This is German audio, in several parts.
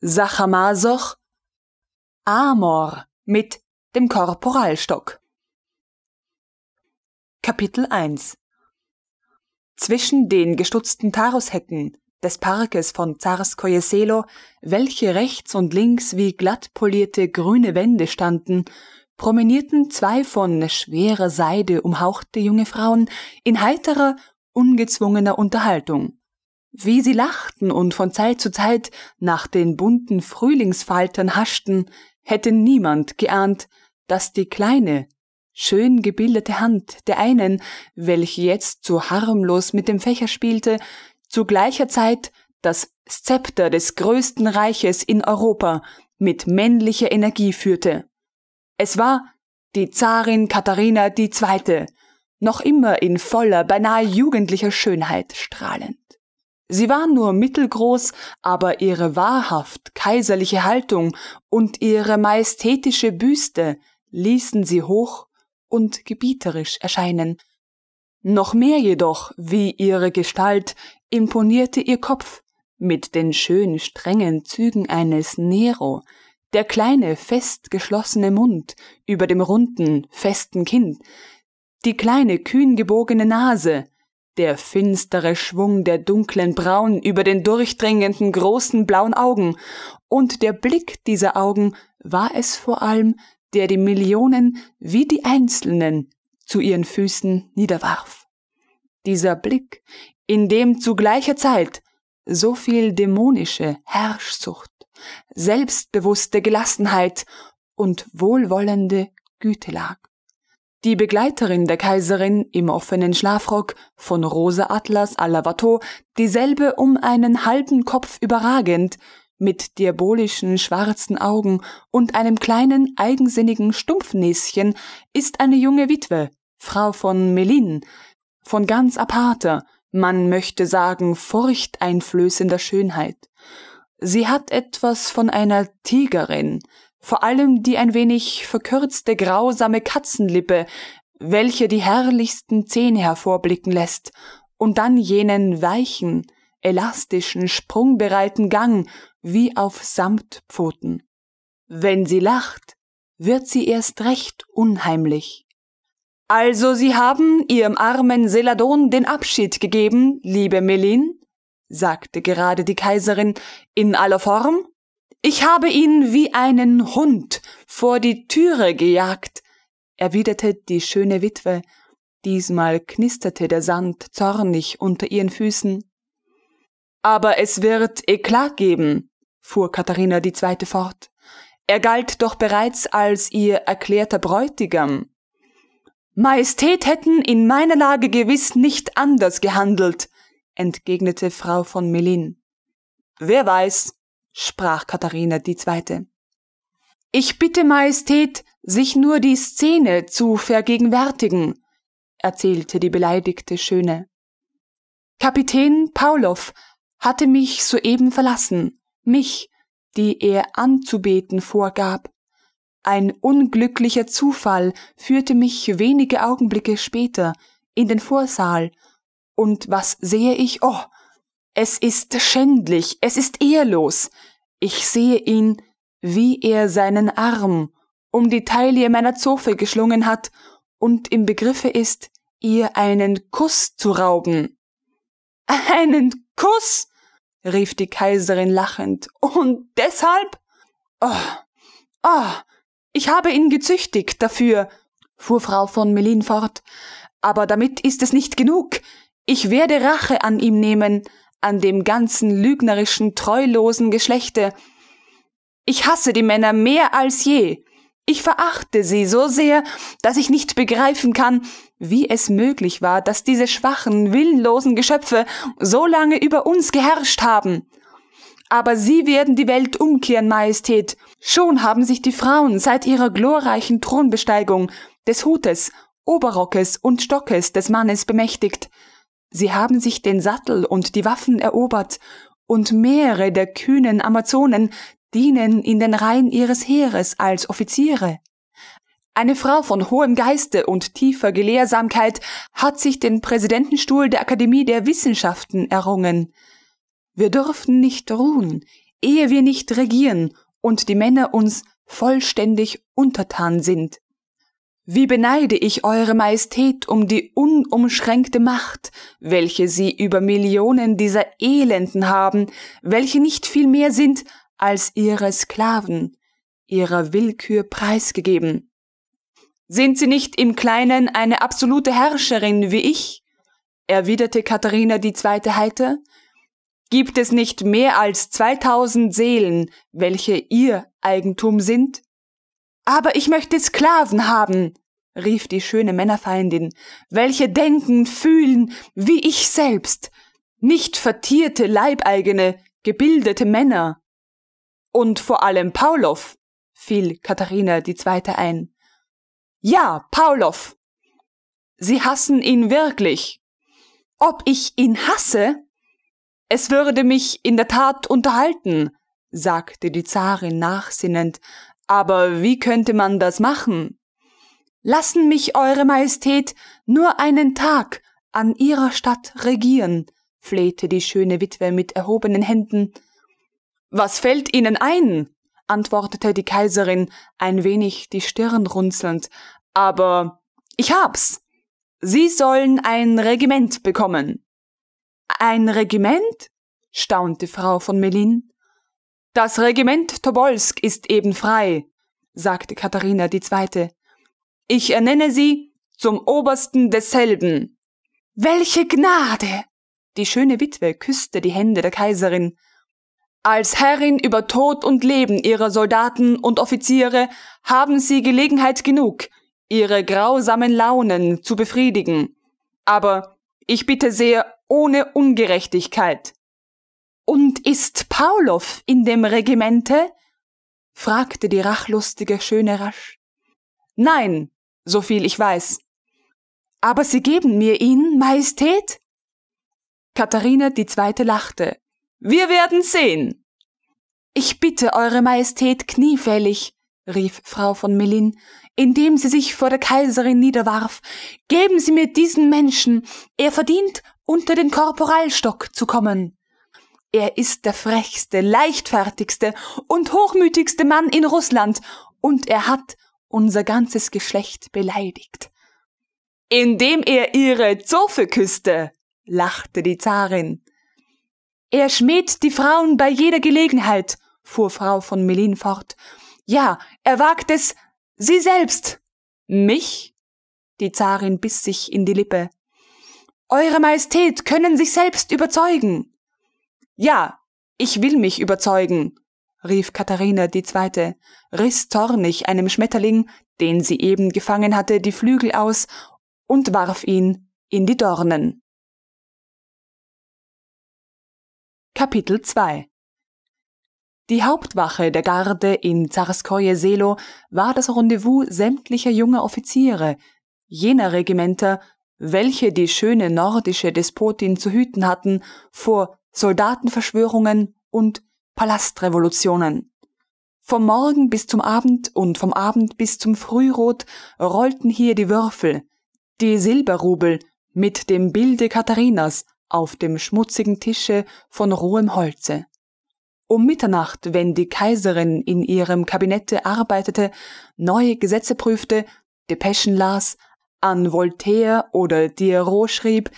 Sachamasoch, Amor mit dem Korporalstock. Kapitel 1 Zwischen den gestutzten Tarushecken des Parkes von Zarskoje Selo, welche rechts und links wie glatt polierte grüne Wände standen, promenierten zwei von schwerer Seide umhauchte junge Frauen in heiterer, ungezwungener Unterhaltung wie sie lachten und von Zeit zu Zeit nach den bunten Frühlingsfaltern haschten, hätte niemand geahnt, dass die kleine, schön gebildete Hand der einen, welche jetzt so harmlos mit dem Fächer spielte, zu gleicher Zeit das Zepter des größten Reiches in Europa mit männlicher Energie führte. Es war die Zarin Katharina II., noch immer in voller, beinahe jugendlicher Schönheit strahlend. Sie war nur mittelgroß, aber ihre wahrhaft kaiserliche Haltung und ihre majestätische Büste ließen sie hoch und gebieterisch erscheinen. Noch mehr jedoch wie ihre Gestalt imponierte ihr Kopf mit den schön strengen Zügen eines Nero, der kleine fest geschlossene Mund über dem runden, festen Kinn, die kleine kühn gebogene Nase, der finstere Schwung der dunklen Braun über den durchdringenden großen blauen Augen, und der Blick dieser Augen war es vor allem, der die Millionen wie die Einzelnen zu ihren Füßen niederwarf. Dieser Blick, in dem zu gleicher Zeit so viel dämonische Herrschsucht, selbstbewusste Gelassenheit und wohlwollende Güte lag. Die Begleiterin der Kaiserin im offenen Schlafrock von rosa Atlas à la Watteau, dieselbe um einen halben Kopf überragend, mit diabolischen schwarzen Augen und einem kleinen eigensinnigen Stumpfnäschen, ist eine junge Witwe, Frau von Melin, von ganz aparter, man möchte sagen furchteinflößender Schönheit. Sie hat etwas von einer Tigerin, vor allem die ein wenig verkürzte grausame Katzenlippe, welche die herrlichsten Zähne hervorblicken lässt, und dann jenen weichen, elastischen, sprungbereiten Gang wie auf Samtpfoten. Wenn sie lacht, wird sie erst recht unheimlich. Also Sie haben Ihrem armen Seladon den Abschied gegeben, liebe Melin, sagte gerade die Kaiserin, in aller Form? Ich habe ihn wie einen Hund vor die Türe gejagt, erwiderte die schöne Witwe, diesmal knisterte der Sand zornig unter ihren Füßen. Aber es wird Eklat geben, fuhr Katharina die Zweite fort. Er galt doch bereits als ihr erklärter Bräutigam. Majestät hätten in meiner Lage gewiss nicht anders gehandelt, entgegnete Frau von Melin. Wer weiß, sprach Katharina die Zweite. Ich bitte Majestät, sich nur die Szene zu vergegenwärtigen, erzählte die beleidigte Schöne. Kapitän Paulow hatte mich soeben verlassen, mich, die er anzubeten vorgab. Ein unglücklicher Zufall führte mich wenige Augenblicke später in den Vorsaal, und was sehe ich? Oh, es ist schändlich, es ist ehrlos. Ich sehe ihn, wie er seinen Arm um die Taille meiner Zofe geschlungen hat und im Begriffe ist, ihr einen Kuss zu rauben. Einen Kuss? rief die Kaiserin lachend. Und deshalb? Oh, oh, ich habe ihn gezüchtigt dafür, fuhr Frau von Melin fort. Aber damit ist es nicht genug. Ich werde Rache an ihm nehmen an dem ganzen lügnerischen, treulosen Geschlechte. Ich hasse die Männer mehr als je. Ich verachte sie so sehr, dass ich nicht begreifen kann, wie es möglich war, dass diese schwachen, willenlosen Geschöpfe so lange über uns geherrscht haben. Aber sie werden die Welt umkehren, Majestät. Schon haben sich die Frauen seit ihrer glorreichen Thronbesteigung des Hutes, Oberrockes und Stockes des Mannes bemächtigt. Sie haben sich den Sattel und die Waffen erobert, und mehrere der kühnen Amazonen dienen in den Reihen ihres Heeres als Offiziere. Eine Frau von hohem Geiste und tiefer Gelehrsamkeit hat sich den Präsidentenstuhl der Akademie der Wissenschaften errungen. Wir dürfen nicht ruhen, ehe wir nicht regieren und die Männer uns vollständig untertan sind. Wie beneide ich Eure Majestät um die unumschränkte Macht, welche Sie über Millionen dieser Elenden haben, welche nicht viel mehr sind als Ihre Sklaven, Ihrer Willkür preisgegeben. Sind Sie nicht im Kleinen eine absolute Herrscherin wie ich? erwiderte Katharina die zweite heiter. Gibt es nicht mehr als 2000 Seelen, welche Ihr Eigentum sind? Aber ich möchte Sklaven haben, rief die schöne Männerfeindin, welche denken, fühlen, wie ich selbst, nicht vertierte, leibeigene, gebildete Männer. Und vor allem Paulow, fiel Katharina die zweite ein. Ja, Paulow. Sie hassen ihn wirklich. Ob ich ihn hasse? Es würde mich in der Tat unterhalten, sagte die Zarin nachsinnend, aber wie könnte man das machen? Lassen mich, Eure Majestät, nur einen Tag an Ihrer Stadt regieren, flehte die schöne Witwe mit erhobenen Händen. Was fällt Ihnen ein? antwortete die Kaiserin, ein wenig die Stirn runzelnd. Aber ich hab's. Sie sollen ein Regiment bekommen. Ein Regiment? staunte Frau von Melin. Das Regiment Tobolsk ist eben frei, sagte Katharina die Zweite. Ich ernenne sie zum Obersten desselben. Welche Gnade! Die schöne Witwe küsste die Hände der Kaiserin. Als Herrin über Tod und Leben ihrer Soldaten und Offiziere haben sie Gelegenheit genug, ihre grausamen Launen zu befriedigen. Aber ich bitte sehr ohne Ungerechtigkeit. Und ist Pavlov in dem Regimente? fragte die rachlustige Schöne rasch. Nein, soviel ich weiß. Aber Sie geben mir ihn, Majestät? Katharina die Zweite lachte. Wir werden sehen. Ich bitte Eure Majestät kniefällig, rief Frau von Mellin, indem sie sich vor der Kaiserin niederwarf, geben Sie mir diesen Menschen, er verdient, unter den Korporalstock zu kommen. Er ist der frechste, leichtfertigste und hochmütigste Mann in Russland, und er hat unser ganzes Geschlecht beleidigt. Indem er ihre Zofe küsste, lachte die Zarin. Er schmäht die Frauen bei jeder Gelegenheit, fuhr Frau von Melin fort. Ja, er wagt es, sie selbst. Mich? Die Zarin biss sich in die Lippe. Eure Majestät können sich selbst überzeugen. Ja, ich will mich überzeugen, rief Katharina die Zweite, riss zornig einem Schmetterling, den sie eben gefangen hatte, die Flügel aus und warf ihn in die Dornen. Kapitel 2 Die Hauptwache der Garde in Zarskoje Selo war das Rendezvous sämtlicher junger Offiziere, jener Regimenter, welche die schöne nordische Despotin zu hüten hatten vor Soldatenverschwörungen und Palastrevolutionen. Vom Morgen bis zum Abend und vom Abend bis zum Frührot rollten hier die Würfel, die Silberrubel mit dem Bilde Katharinas auf dem schmutzigen Tische von rohem Holze. Um Mitternacht, wenn die Kaiserin in ihrem Kabinette arbeitete, neue Gesetze prüfte, Depeschen las, an Voltaire oder Diderot schrieb,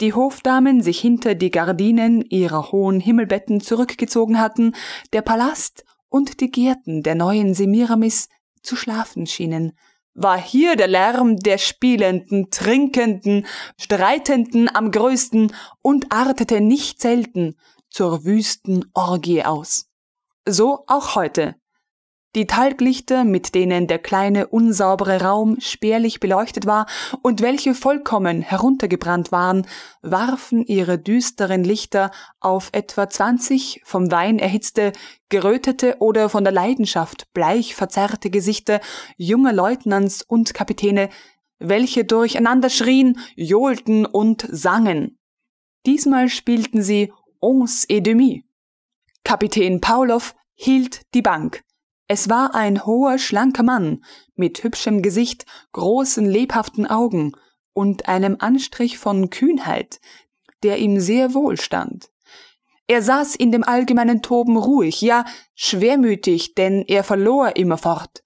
die Hofdamen sich hinter die Gardinen ihrer hohen Himmelbetten zurückgezogen hatten, der Palast und die Gärten der neuen Semiramis zu schlafen schienen, war hier der Lärm der Spielenden, Trinkenden, Streitenden am größten und artete nicht selten zur wüsten Orgie aus. So auch heute, die Talglichter, mit denen der kleine unsaubere Raum spärlich beleuchtet war und welche vollkommen heruntergebrannt waren, warfen ihre düsteren Lichter auf etwa 20 vom Wein erhitzte, gerötete oder von der Leidenschaft bleich verzerrte Gesichter junger Leutnants und Kapitäne, welche durcheinander schrien, johlten und sangen. Diesmal spielten sie Ons et demi. Kapitän Paulow hielt die Bank, es war ein hoher, schlanker Mann mit hübschem Gesicht, großen, lebhaften Augen und einem Anstrich von Kühnheit, der ihm sehr wohl stand. Er saß in dem allgemeinen Toben ruhig, ja schwermütig, denn er verlor immerfort.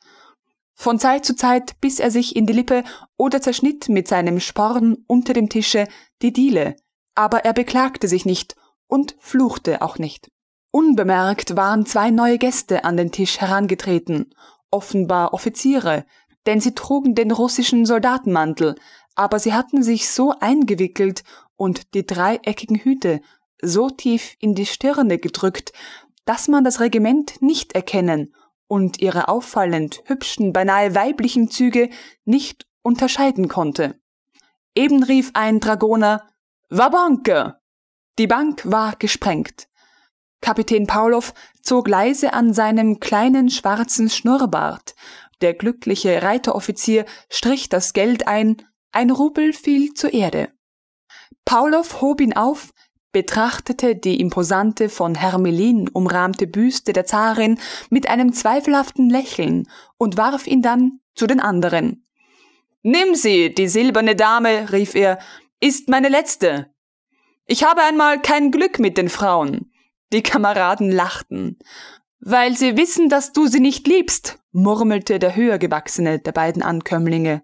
Von Zeit zu Zeit biss er sich in die Lippe oder zerschnitt mit seinem Sporn unter dem Tische die Diele, aber er beklagte sich nicht und fluchte auch nicht. Unbemerkt waren zwei neue Gäste an den Tisch herangetreten, offenbar Offiziere, denn sie trugen den russischen Soldatenmantel, aber sie hatten sich so eingewickelt und die dreieckigen Hüte so tief in die Stirne gedrückt, dass man das Regiment nicht erkennen und ihre auffallend hübschen, beinahe weiblichen Züge nicht unterscheiden konnte. Eben rief ein Dragoner Wabanke! Die Bank war gesprengt. Kapitän Paulow zog leise an seinem kleinen schwarzen Schnurrbart. Der glückliche Reiteroffizier strich das Geld ein, ein Rubel fiel zur Erde. Paulow hob ihn auf, betrachtete die imposante von Hermelin umrahmte Büste der Zarin mit einem zweifelhaften Lächeln und warf ihn dann zu den anderen. Nimm sie, die silberne Dame, rief er, ist meine letzte. Ich habe einmal kein Glück mit den Frauen. Die Kameraden lachten. Weil sie wissen, dass du sie nicht liebst, murmelte der höhergewachsene der beiden Ankömmlinge.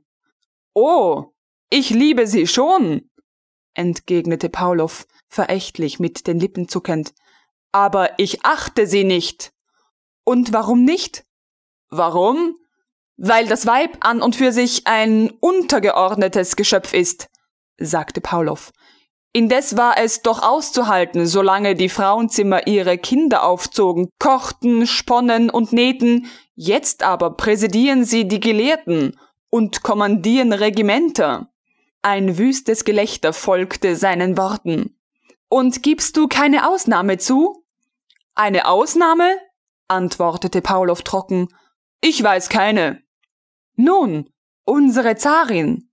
Oh, ich liebe sie schon, entgegnete Paulow, verächtlich mit den Lippen zuckend. Aber ich achte sie nicht. Und warum nicht? Warum? Weil das Weib an und für sich ein untergeordnetes Geschöpf ist, sagte Paulow. Indes war es doch auszuhalten, solange die Frauenzimmer ihre Kinder aufzogen, kochten, sponnen und nähten, jetzt aber präsidieren sie die Gelehrten und kommandieren Regimenter. Ein wüstes Gelächter folgte seinen Worten. Und gibst du keine Ausnahme zu? Eine Ausnahme? antwortete Paulow trocken. Ich weiß keine. Nun, unsere Zarin.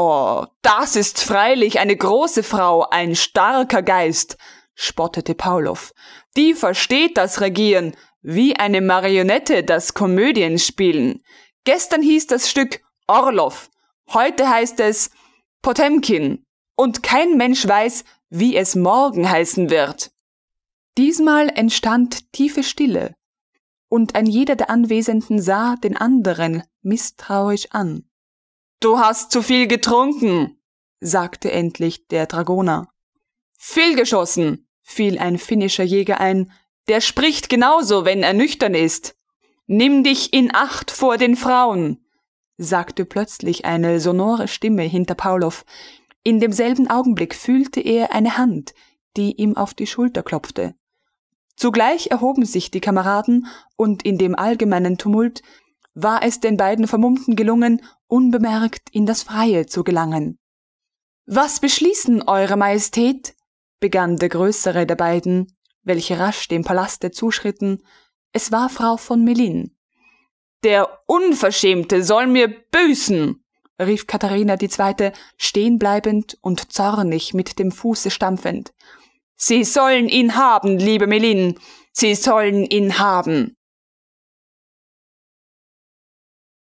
Oh, das ist freilich eine große Frau, ein starker Geist, spottete Paulow. Die versteht das Regieren, wie eine Marionette das Komödienspielen. Gestern hieß das Stück Orlov, heute heißt es Potemkin, und kein Mensch weiß, wie es morgen heißen wird. Diesmal entstand tiefe Stille, und ein jeder der Anwesenden sah den anderen misstrauisch an. Du hast zu viel getrunken, sagte endlich der Dragoner. Viel geschossen, fiel ein finnischer Jäger ein, der spricht genauso, wenn er nüchtern ist. Nimm dich in Acht vor den Frauen, sagte plötzlich eine sonore Stimme hinter Paulow. In demselben Augenblick fühlte er eine Hand, die ihm auf die Schulter klopfte. Zugleich erhoben sich die Kameraden, und in dem allgemeinen Tumult war es den beiden Vermummten gelungen, unbemerkt in das Freie zu gelangen. Was beschließen, Eure Majestät? begann der größere der beiden, welche rasch dem Palaste zuschritten. Es war Frau von Melin. Der Unverschämte soll mir büßen! rief Katharina die Zweite, stehenbleibend und zornig mit dem Fuße stampfend. Sie sollen ihn haben, liebe Melin! Sie sollen ihn haben!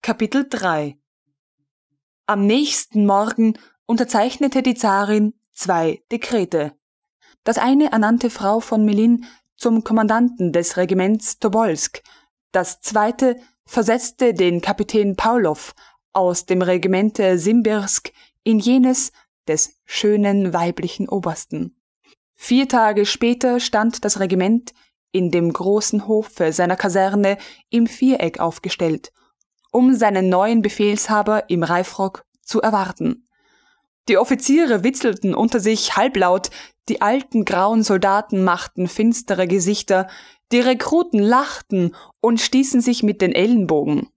Kapitel 3 Am nächsten Morgen unterzeichnete die Zarin zwei Dekrete. Das eine ernannte Frau von Melin zum Kommandanten des Regiments Tobolsk, das zweite versetzte den Kapitän Paulow aus dem Regimente Simbirsk in jenes des schönen weiblichen Obersten. Vier Tage später stand das Regiment in dem großen Hofe seiner Kaserne im Viereck aufgestellt um seinen neuen Befehlshaber im Reifrock zu erwarten. Die Offiziere witzelten unter sich halblaut, die alten grauen Soldaten machten finstere Gesichter, die Rekruten lachten und stießen sich mit den Ellenbogen.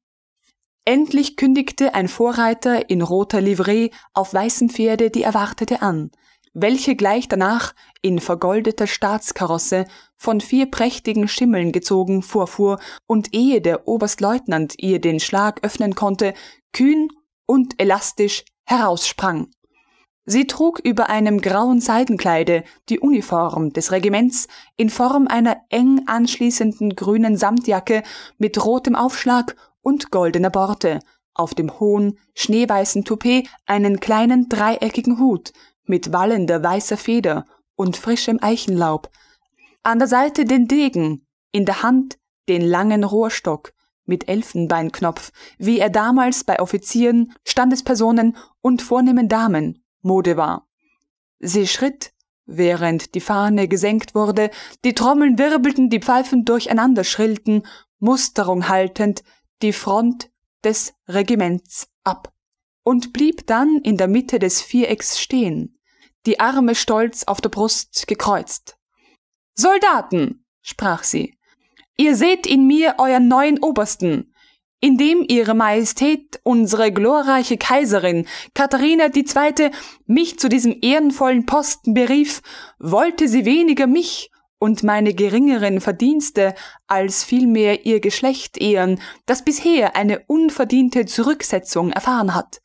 Endlich kündigte ein Vorreiter in roter Livree auf weißem Pferde die Erwartete an, welche gleich danach in vergoldeter Staatskarosse von vier prächtigen Schimmeln gezogen vorfuhr, und ehe der Oberstleutnant ihr den Schlag öffnen konnte, kühn und elastisch heraussprang. Sie trug über einem grauen Seidenkleide die Uniform des Regiments in Form einer eng anschließenden grünen Samtjacke mit rotem Aufschlag und goldener Borte, auf dem hohen, schneeweißen Toupet einen kleinen dreieckigen Hut mit wallender weißer Feder und frischem Eichenlaub, an der Seite den Degen, in der Hand den langen Rohrstock mit Elfenbeinknopf, wie er damals bei Offizieren, Standespersonen und vornehmen Damen Mode war. Sie schritt, während die Fahne gesenkt wurde, die Trommeln wirbelten, die Pfeifen durcheinander schrillten, Musterung haltend, die Front des Regiments ab und blieb dann in der Mitte des Vierecks stehen, die Arme stolz auf der Brust gekreuzt. Soldaten, sprach sie, ihr seht in mir euren neuen Obersten, indem Ihre Majestät, unsere glorreiche Kaiserin Katharina II. mich zu diesem ehrenvollen Posten berief, wollte sie weniger mich und meine geringeren Verdienste als vielmehr ihr Geschlecht ehren, das bisher eine unverdiente Zurücksetzung erfahren hat.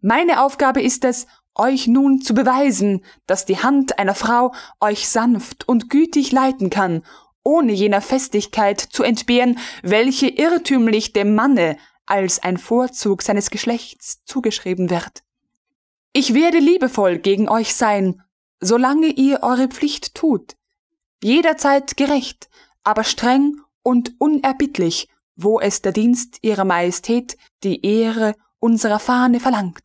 Meine Aufgabe ist es, euch nun zu beweisen, dass die Hand einer Frau euch sanft und gütig leiten kann, ohne jener Festigkeit zu entbehren, welche irrtümlich dem Manne als ein Vorzug seines Geschlechts zugeschrieben wird. Ich werde liebevoll gegen euch sein, solange ihr eure Pflicht tut, jederzeit gerecht, aber streng und unerbittlich, wo es der Dienst ihrer Majestät, die Ehre unserer Fahne verlangt.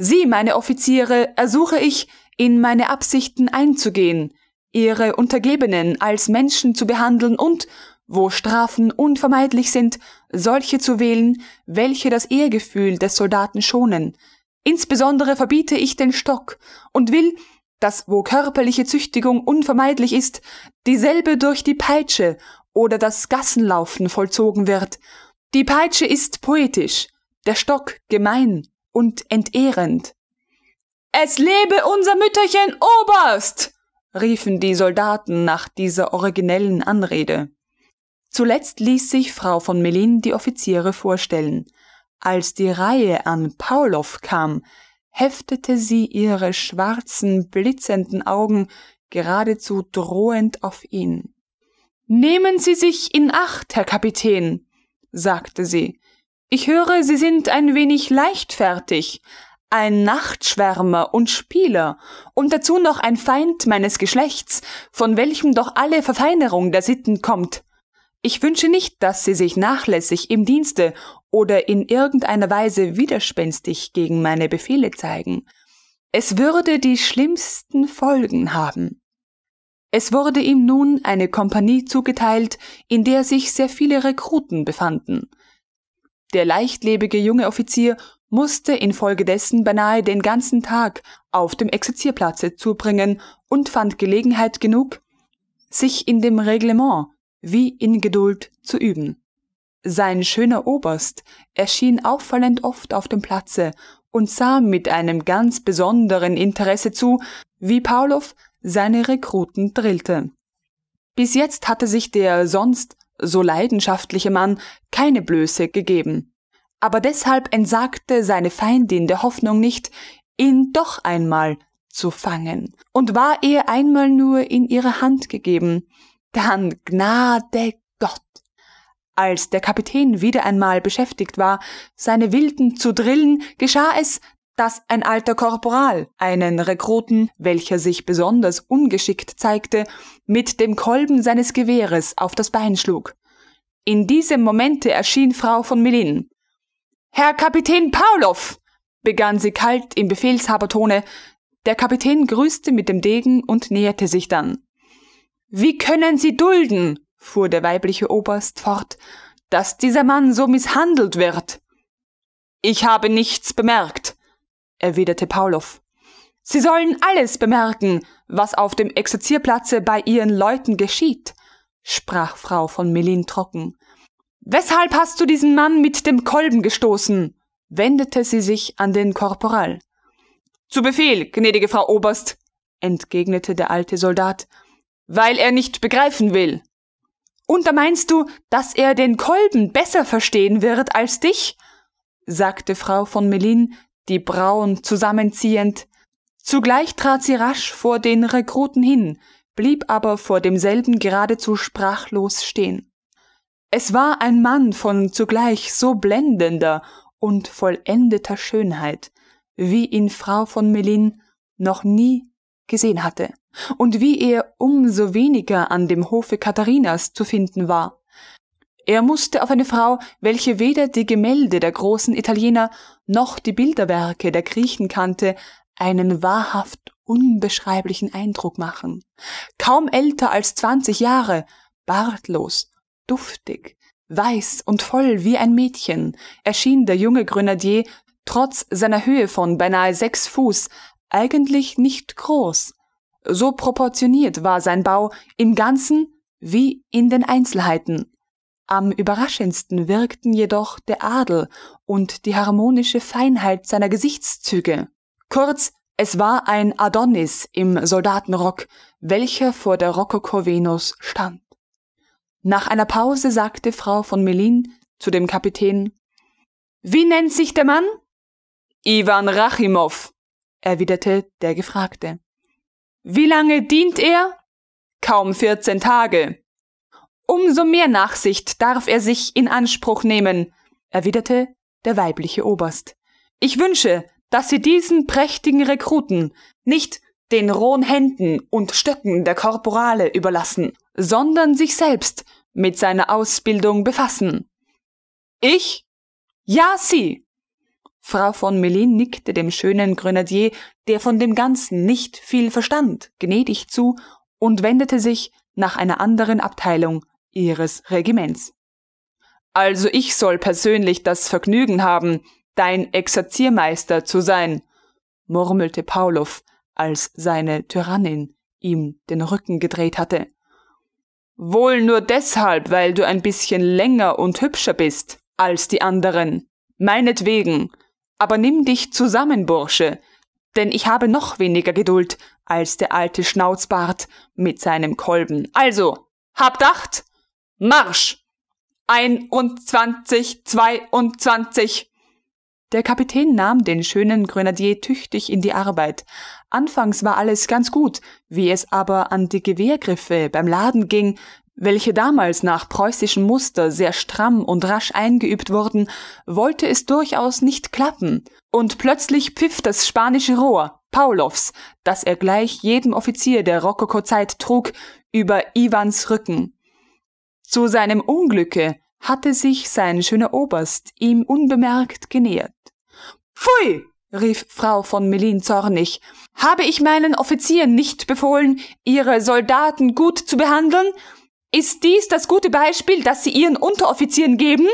Sie, meine Offiziere, ersuche ich, in meine Absichten einzugehen, ihre Untergebenen als Menschen zu behandeln und, wo Strafen unvermeidlich sind, solche zu wählen, welche das Ehrgefühl des Soldaten schonen. Insbesondere verbiete ich den Stock und will, dass wo körperliche Züchtigung unvermeidlich ist, dieselbe durch die Peitsche oder das Gassenlaufen vollzogen wird. Die Peitsche ist poetisch, der Stock gemein und entehrend. Es lebe unser Mütterchen Oberst! riefen die Soldaten nach dieser originellen Anrede. Zuletzt ließ sich Frau von Melin die Offiziere vorstellen. Als die Reihe an Paulow kam, heftete sie ihre schwarzen, blitzenden Augen geradezu drohend auf ihn. Nehmen Sie sich in Acht, Herr Kapitän, sagte sie. Ich höre, Sie sind ein wenig leichtfertig, ein Nachtschwärmer und Spieler und dazu noch ein Feind meines Geschlechts, von welchem doch alle Verfeinerung der Sitten kommt. Ich wünsche nicht, dass Sie sich nachlässig im Dienste oder in irgendeiner Weise widerspenstig gegen meine Befehle zeigen. Es würde die schlimmsten Folgen haben. Es wurde ihm nun eine Kompanie zugeteilt, in der sich sehr viele Rekruten befanden. Der leichtlebige junge Offizier musste infolgedessen beinahe den ganzen Tag auf dem Exerzierplatze zubringen und fand Gelegenheit genug, sich in dem Reglement wie in Geduld zu üben. Sein schöner Oberst erschien auffallend oft auf dem Platze und sah mit einem ganz besonderen Interesse zu, wie Pavlov seine Rekruten drillte. Bis jetzt hatte sich der sonst so leidenschaftliche Mann keine Blöße gegeben. Aber deshalb entsagte seine Feindin der Hoffnung nicht, ihn doch einmal zu fangen, und war er einmal nur in ihre Hand gegeben, dann Gnade Gott. Als der Kapitän wieder einmal beschäftigt war, seine Wilden zu drillen, geschah es, dass ein alter Korporal einen Rekruten, welcher sich besonders ungeschickt zeigte, mit dem Kolben seines Gewehres auf das Bein schlug. In diesem Momente erschien Frau von Melin. Herr Kapitän Pavlov! begann sie kalt im Befehlshabertone. Der Kapitän grüßte mit dem Degen und näherte sich dann. Wie können Sie dulden, fuhr der weibliche Oberst fort, dass dieser Mann so misshandelt wird? Ich habe nichts bemerkt, erwiderte Paulow. Sie sollen alles bemerken, was auf dem Exerzierplatze bei ihren Leuten geschieht, sprach Frau von Melin trocken. Weshalb hast du diesen Mann mit dem Kolben gestoßen? wendete sie sich an den Korporal. Zu Befehl, gnädige Frau Oberst, entgegnete der alte Soldat, weil er nicht begreifen will. Und da meinst du, dass er den Kolben besser verstehen wird als dich? sagte Frau von Melin, die Brauen zusammenziehend. Zugleich trat sie rasch vor den Rekruten hin, blieb aber vor demselben geradezu sprachlos stehen. Es war ein Mann von zugleich so blendender und vollendeter Schönheit, wie ihn Frau von Melin noch nie gesehen hatte und wie er um so weniger an dem Hofe Katharinas zu finden war. Er musste auf eine Frau, welche weder die Gemälde der großen Italiener noch die Bilderwerke der Griechen kannte, einen wahrhaft unbeschreiblichen Eindruck machen. Kaum älter als zwanzig Jahre, bartlos, duftig, weiß und voll wie ein Mädchen, erschien der junge Grenadier trotz seiner Höhe von beinahe sechs Fuß eigentlich nicht groß. So proportioniert war sein Bau im Ganzen wie in den Einzelheiten. Am überraschendsten wirkten jedoch der Adel und die harmonische Feinheit seiner Gesichtszüge. Kurz, es war ein Adonis im Soldatenrock, welcher vor der Rokoko Venus stand. Nach einer Pause sagte Frau von Melin zu dem Kapitän Wie nennt sich der Mann? Ivan Rachimow, erwiderte der Gefragte. Wie lange dient er? Kaum 14 Tage, Umso mehr Nachsicht darf er sich in Anspruch nehmen, erwiderte der weibliche Oberst. Ich wünsche, dass Sie diesen prächtigen Rekruten nicht den rohen Händen und Stöcken der Korporale überlassen, sondern sich selbst mit seiner Ausbildung befassen. Ich? Ja, Sie! Frau von Melin nickte dem schönen Grenadier, der von dem Ganzen nicht viel verstand, gnädig zu und wendete sich nach einer anderen Abteilung ihres Regiments. Also ich soll persönlich das Vergnügen haben, dein Exerziermeister zu sein, murmelte Paulow, als seine Tyrannin ihm den Rücken gedreht hatte. Wohl nur deshalb, weil du ein bisschen länger und hübscher bist als die anderen. Meinetwegen. Aber nimm dich zusammen, Bursche, denn ich habe noch weniger Geduld als der alte Schnauzbart mit seinem Kolben. Also, hab Acht! Marsch! 21, 22! Der Kapitän nahm den schönen Grenadier tüchtig in die Arbeit. Anfangs war alles ganz gut, wie es aber an die Gewehrgriffe beim Laden ging, welche damals nach preußischem Muster sehr stramm und rasch eingeübt wurden, wollte es durchaus nicht klappen. Und plötzlich pfiff das spanische Rohr, Paulows, das er gleich jedem Offizier der Rokoko-Zeit trug, über Ivans Rücken. Zu seinem Unglücke hatte sich sein schöner Oberst ihm unbemerkt genähert. Pfui! rief Frau von Melin zornig. Habe ich meinen Offizieren nicht befohlen, ihre Soldaten gut zu behandeln? Ist dies das gute Beispiel, das sie ihren Unteroffizieren geben?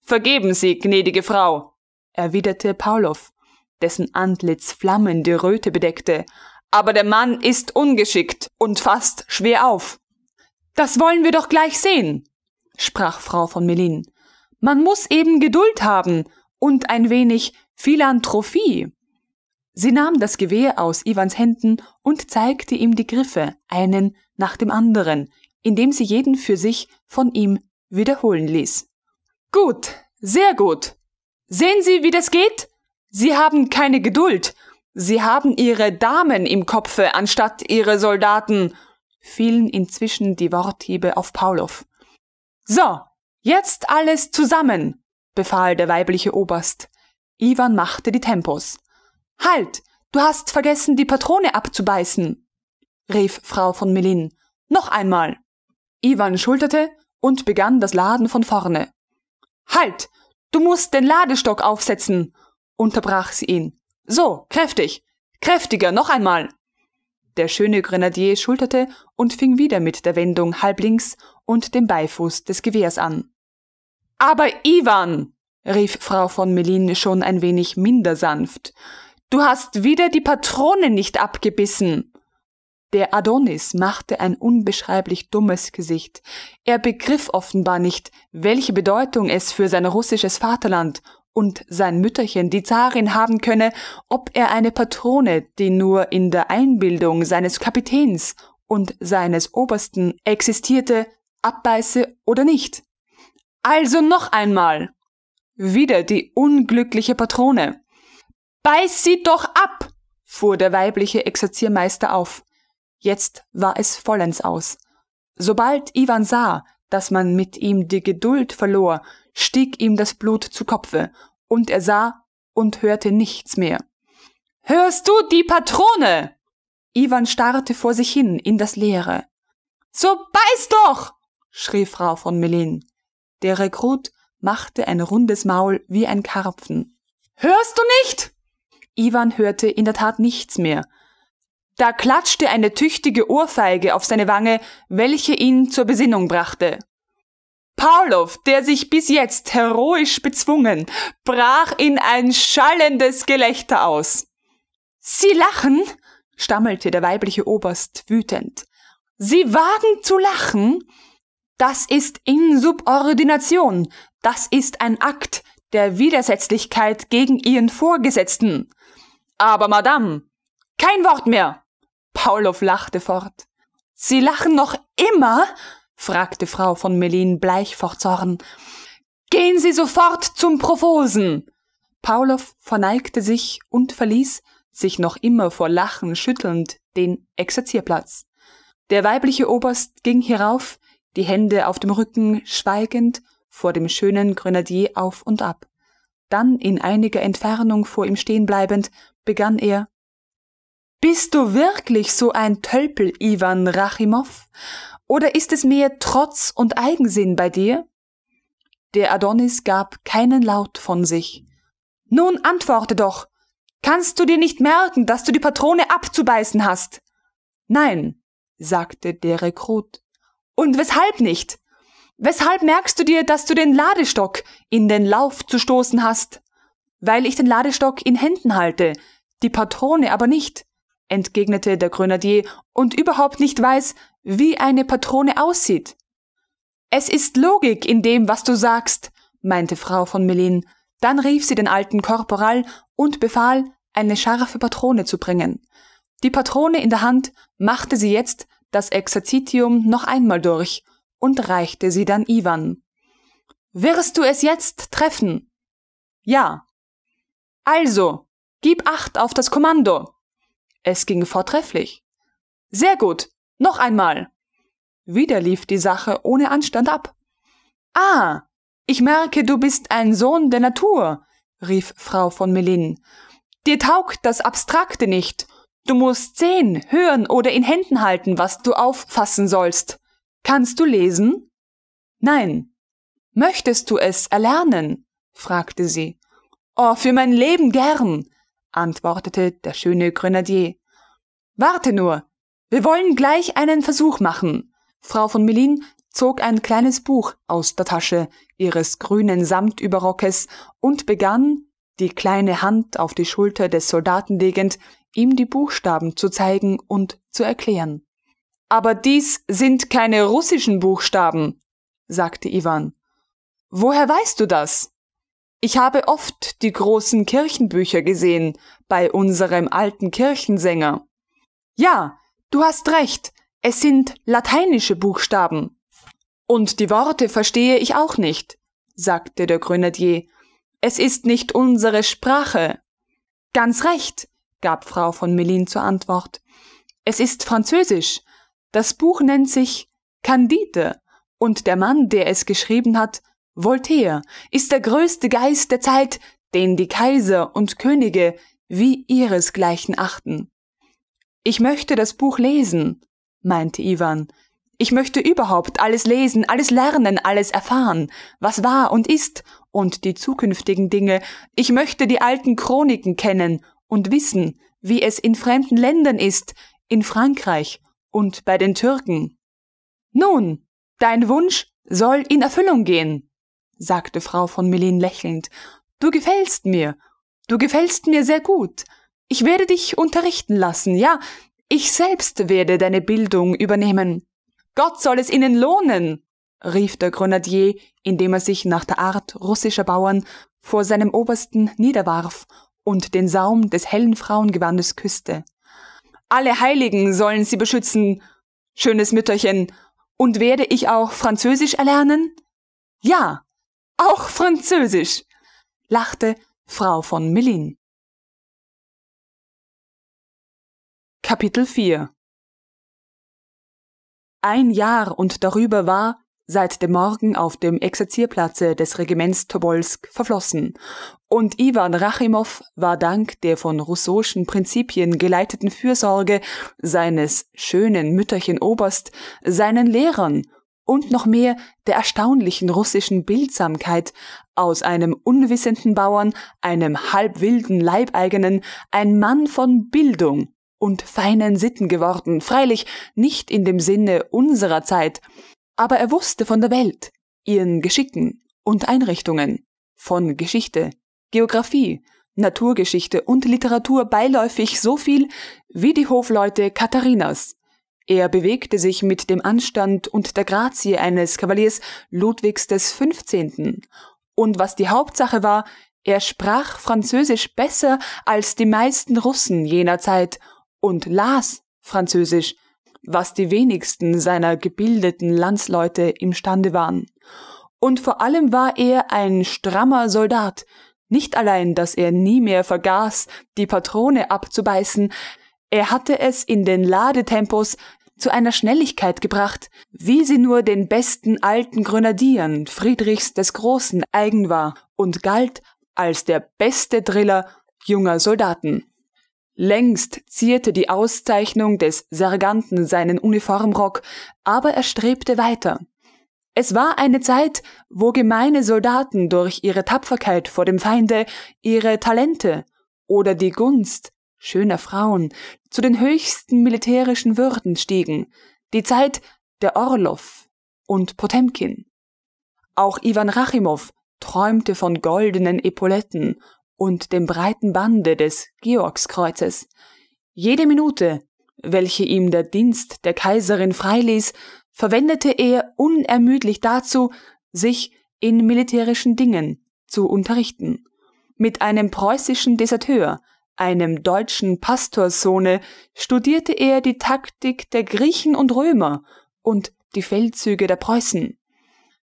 Vergeben Sie, gnädige Frau, erwiderte Paulow, dessen Antlitz flammende Röte bedeckte, aber der Mann ist ungeschickt und fasst schwer auf. Das wollen wir doch gleich sehen, sprach Frau von Melin. Man muss eben Geduld haben und ein wenig Philanthropie. Sie nahm das Gewehr aus Ivans Händen und zeigte ihm die Griffe, einen nach dem anderen, indem sie jeden für sich von ihm wiederholen ließ. Gut, sehr gut. Sehen Sie, wie das geht? Sie haben keine Geduld. Sie haben Ihre Damen im Kopfe anstatt Ihre Soldaten fielen inzwischen die Worthiebe auf Paulow. So, jetzt alles zusammen, befahl der weibliche Oberst. Ivan machte die Tempos. Halt, du hast vergessen, die Patrone abzubeißen, rief Frau von Melin. Noch einmal. Ivan schulterte und begann das Laden von vorne. Halt, du musst den Ladestock aufsetzen, unterbrach sie ihn. So, kräftig, kräftiger, noch einmal. Der schöne Grenadier schulterte und fing wieder mit der Wendung halblinks und dem Beifuß des Gewehrs an. Aber Ivan, rief Frau von Melin schon ein wenig minder sanft, du hast wieder die Patrone nicht abgebissen. Der Adonis machte ein unbeschreiblich dummes Gesicht. Er begriff offenbar nicht, welche Bedeutung es für sein russisches Vaterland und sein Mütterchen die Zarin haben könne, ob er eine Patrone, die nur in der Einbildung seines Kapitäns und seines Obersten existierte, abbeiße oder nicht. Also noch einmal. Wieder die unglückliche Patrone. Beiß sie doch ab! fuhr der weibliche Exerziermeister auf. Jetzt war es vollends aus. Sobald Ivan sah, dass man mit ihm die Geduld verlor, stieg ihm das Blut zu Kopfe, und er sah und hörte nichts mehr. Hörst du die Patrone? Ivan starrte vor sich hin in das Leere. So beiß doch! schrie Frau von Melin. Der Rekrut machte ein rundes Maul wie ein Karpfen. Hörst du nicht? Ivan hörte in der Tat nichts mehr. Da klatschte eine tüchtige Ohrfeige auf seine Wange, welche ihn zur Besinnung brachte. Pavlov, der sich bis jetzt heroisch bezwungen, brach in ein schallendes Gelächter aus. Sie lachen? stammelte der weibliche Oberst wütend. Sie wagen zu lachen? Das ist Insubordination. Das ist ein Akt der Widersetzlichkeit gegen Ihren Vorgesetzten. Aber, Madame, kein Wort mehr. Paulow lachte fort. Sie lachen noch immer? fragte Frau von Melin bleich vor Zorn. Gehen Sie sofort zum Profosen! Paulow verneigte sich und verließ, sich noch immer vor Lachen schüttelnd, den Exerzierplatz. Der weibliche Oberst ging hierauf, die Hände auf dem Rücken, schweigend vor dem schönen Grenadier auf und ab. Dann, in einiger Entfernung vor ihm stehen bleibend, begann er Bist du wirklich so ein Tölpel, Ivan Rachimow? Oder ist es mehr Trotz und Eigensinn bei dir? Der Adonis gab keinen Laut von sich. Nun antworte doch. Kannst du dir nicht merken, dass du die Patrone abzubeißen hast? Nein, sagte der Rekrut. Und weshalb nicht? Weshalb merkst du dir, dass du den Ladestock in den Lauf zu stoßen hast? Weil ich den Ladestock in Händen halte, die Patrone aber nicht, entgegnete der Grenadier und überhaupt nicht weiß, wie eine Patrone aussieht. Es ist Logik in dem, was du sagst, meinte Frau von Melin. Dann rief sie den alten Korporal und befahl, eine scharfe Patrone zu bringen. Die Patrone in der Hand machte sie jetzt das Exerzitium noch einmal durch und reichte sie dann Ivan. Wirst du es jetzt treffen? Ja. Also, gib Acht auf das Kommando. Es ging vortrefflich. Sehr gut. Noch einmal. Wieder lief die Sache ohne Anstand ab. Ah, ich merke, du bist ein Sohn der Natur, rief Frau von Melin. Dir taugt das Abstrakte nicht. Du musst sehen, hören oder in Händen halten, was du auffassen sollst. Kannst du lesen? Nein. Möchtest du es erlernen? fragte sie. Oh, für mein Leben gern, antwortete der schöne Grenadier. Warte nur, wir wollen gleich einen Versuch machen. Frau von Melin zog ein kleines Buch aus der Tasche ihres grünen Samtüberrockes und begann, die kleine Hand auf die Schulter des Soldaten legend, ihm die Buchstaben zu zeigen und zu erklären. Aber dies sind keine russischen Buchstaben, sagte Ivan. Woher weißt du das? Ich habe oft die großen Kirchenbücher gesehen bei unserem alten Kirchensänger. Ja, Du hast recht, es sind lateinische Buchstaben. Und die Worte verstehe ich auch nicht, sagte der Grenadier. Es ist nicht unsere Sprache. Ganz recht, gab Frau von Melin zur Antwort. Es ist Französisch. Das Buch nennt sich Candide und der Mann, der es geschrieben hat, Voltaire, ist der größte Geist der Zeit, den die Kaiser und Könige wie ihresgleichen achten. Ich möchte das Buch lesen, meinte Ivan. Ich möchte überhaupt alles lesen, alles lernen, alles erfahren, was war und ist und die zukünftigen Dinge. Ich möchte die alten Chroniken kennen und wissen, wie es in fremden Ländern ist, in Frankreich und bei den Türken. Nun, dein Wunsch soll in Erfüllung gehen, sagte Frau von Melin lächelnd. Du gefällst mir. Du gefällst mir sehr gut. Ich werde dich unterrichten lassen, ja, ich selbst werde deine Bildung übernehmen. Gott soll es ihnen lohnen, rief der Grenadier, indem er sich nach der Art russischer Bauern vor seinem Obersten niederwarf und den Saum des hellen Frauengewandes küsste. Alle Heiligen sollen sie beschützen, schönes Mütterchen, und werde ich auch Französisch erlernen? Ja, auch Französisch, lachte Frau von Melin. Kapitel 4 Ein Jahr und darüber war, seit dem Morgen auf dem Exerzierplatze des Regiments Tobolsk verflossen, und Iwan Rachimow war dank der von Rousseau'schen Prinzipien geleiteten Fürsorge seines schönen Mütterchen Oberst, seinen Lehrern und noch mehr der erstaunlichen russischen Bildsamkeit aus einem unwissenden Bauern, einem halbwilden Leibeigenen, ein Mann von Bildung und feinen Sitten geworden, freilich nicht in dem Sinne unserer Zeit, aber er wusste von der Welt, ihren Geschicken und Einrichtungen, von Geschichte, Geographie, Naturgeschichte und Literatur beiläufig so viel wie die Hofleute Katharinas. Er bewegte sich mit dem Anstand und der Grazie eines Kavaliers Ludwigs des 15. Und was die Hauptsache war, er sprach Französisch besser als die meisten Russen jener Zeit und las Französisch, was die wenigsten seiner gebildeten Landsleute imstande waren. Und vor allem war er ein strammer Soldat, nicht allein, dass er nie mehr vergaß, die Patrone abzubeißen, er hatte es in den Ladetempos zu einer Schnelligkeit gebracht, wie sie nur den besten alten Grenadieren Friedrichs des Großen eigen war und galt als der beste Driller junger Soldaten. Längst zierte die Auszeichnung des Serganten seinen Uniformrock, aber er strebte weiter. Es war eine Zeit, wo gemeine Soldaten durch ihre Tapferkeit vor dem Feinde, ihre Talente oder die Gunst schöner Frauen zu den höchsten militärischen Würden stiegen, die Zeit der Orlov und Potemkin. Auch Ivan Rachimow träumte von goldenen Epauletten und dem breiten Bande des Georgskreuzes. Jede Minute, welche ihm der Dienst der Kaiserin freiließ, verwendete er unermüdlich dazu, sich in militärischen Dingen zu unterrichten. Mit einem preußischen Deserteur, einem deutschen Pastorssohne, studierte er die Taktik der Griechen und Römer und die Feldzüge der Preußen.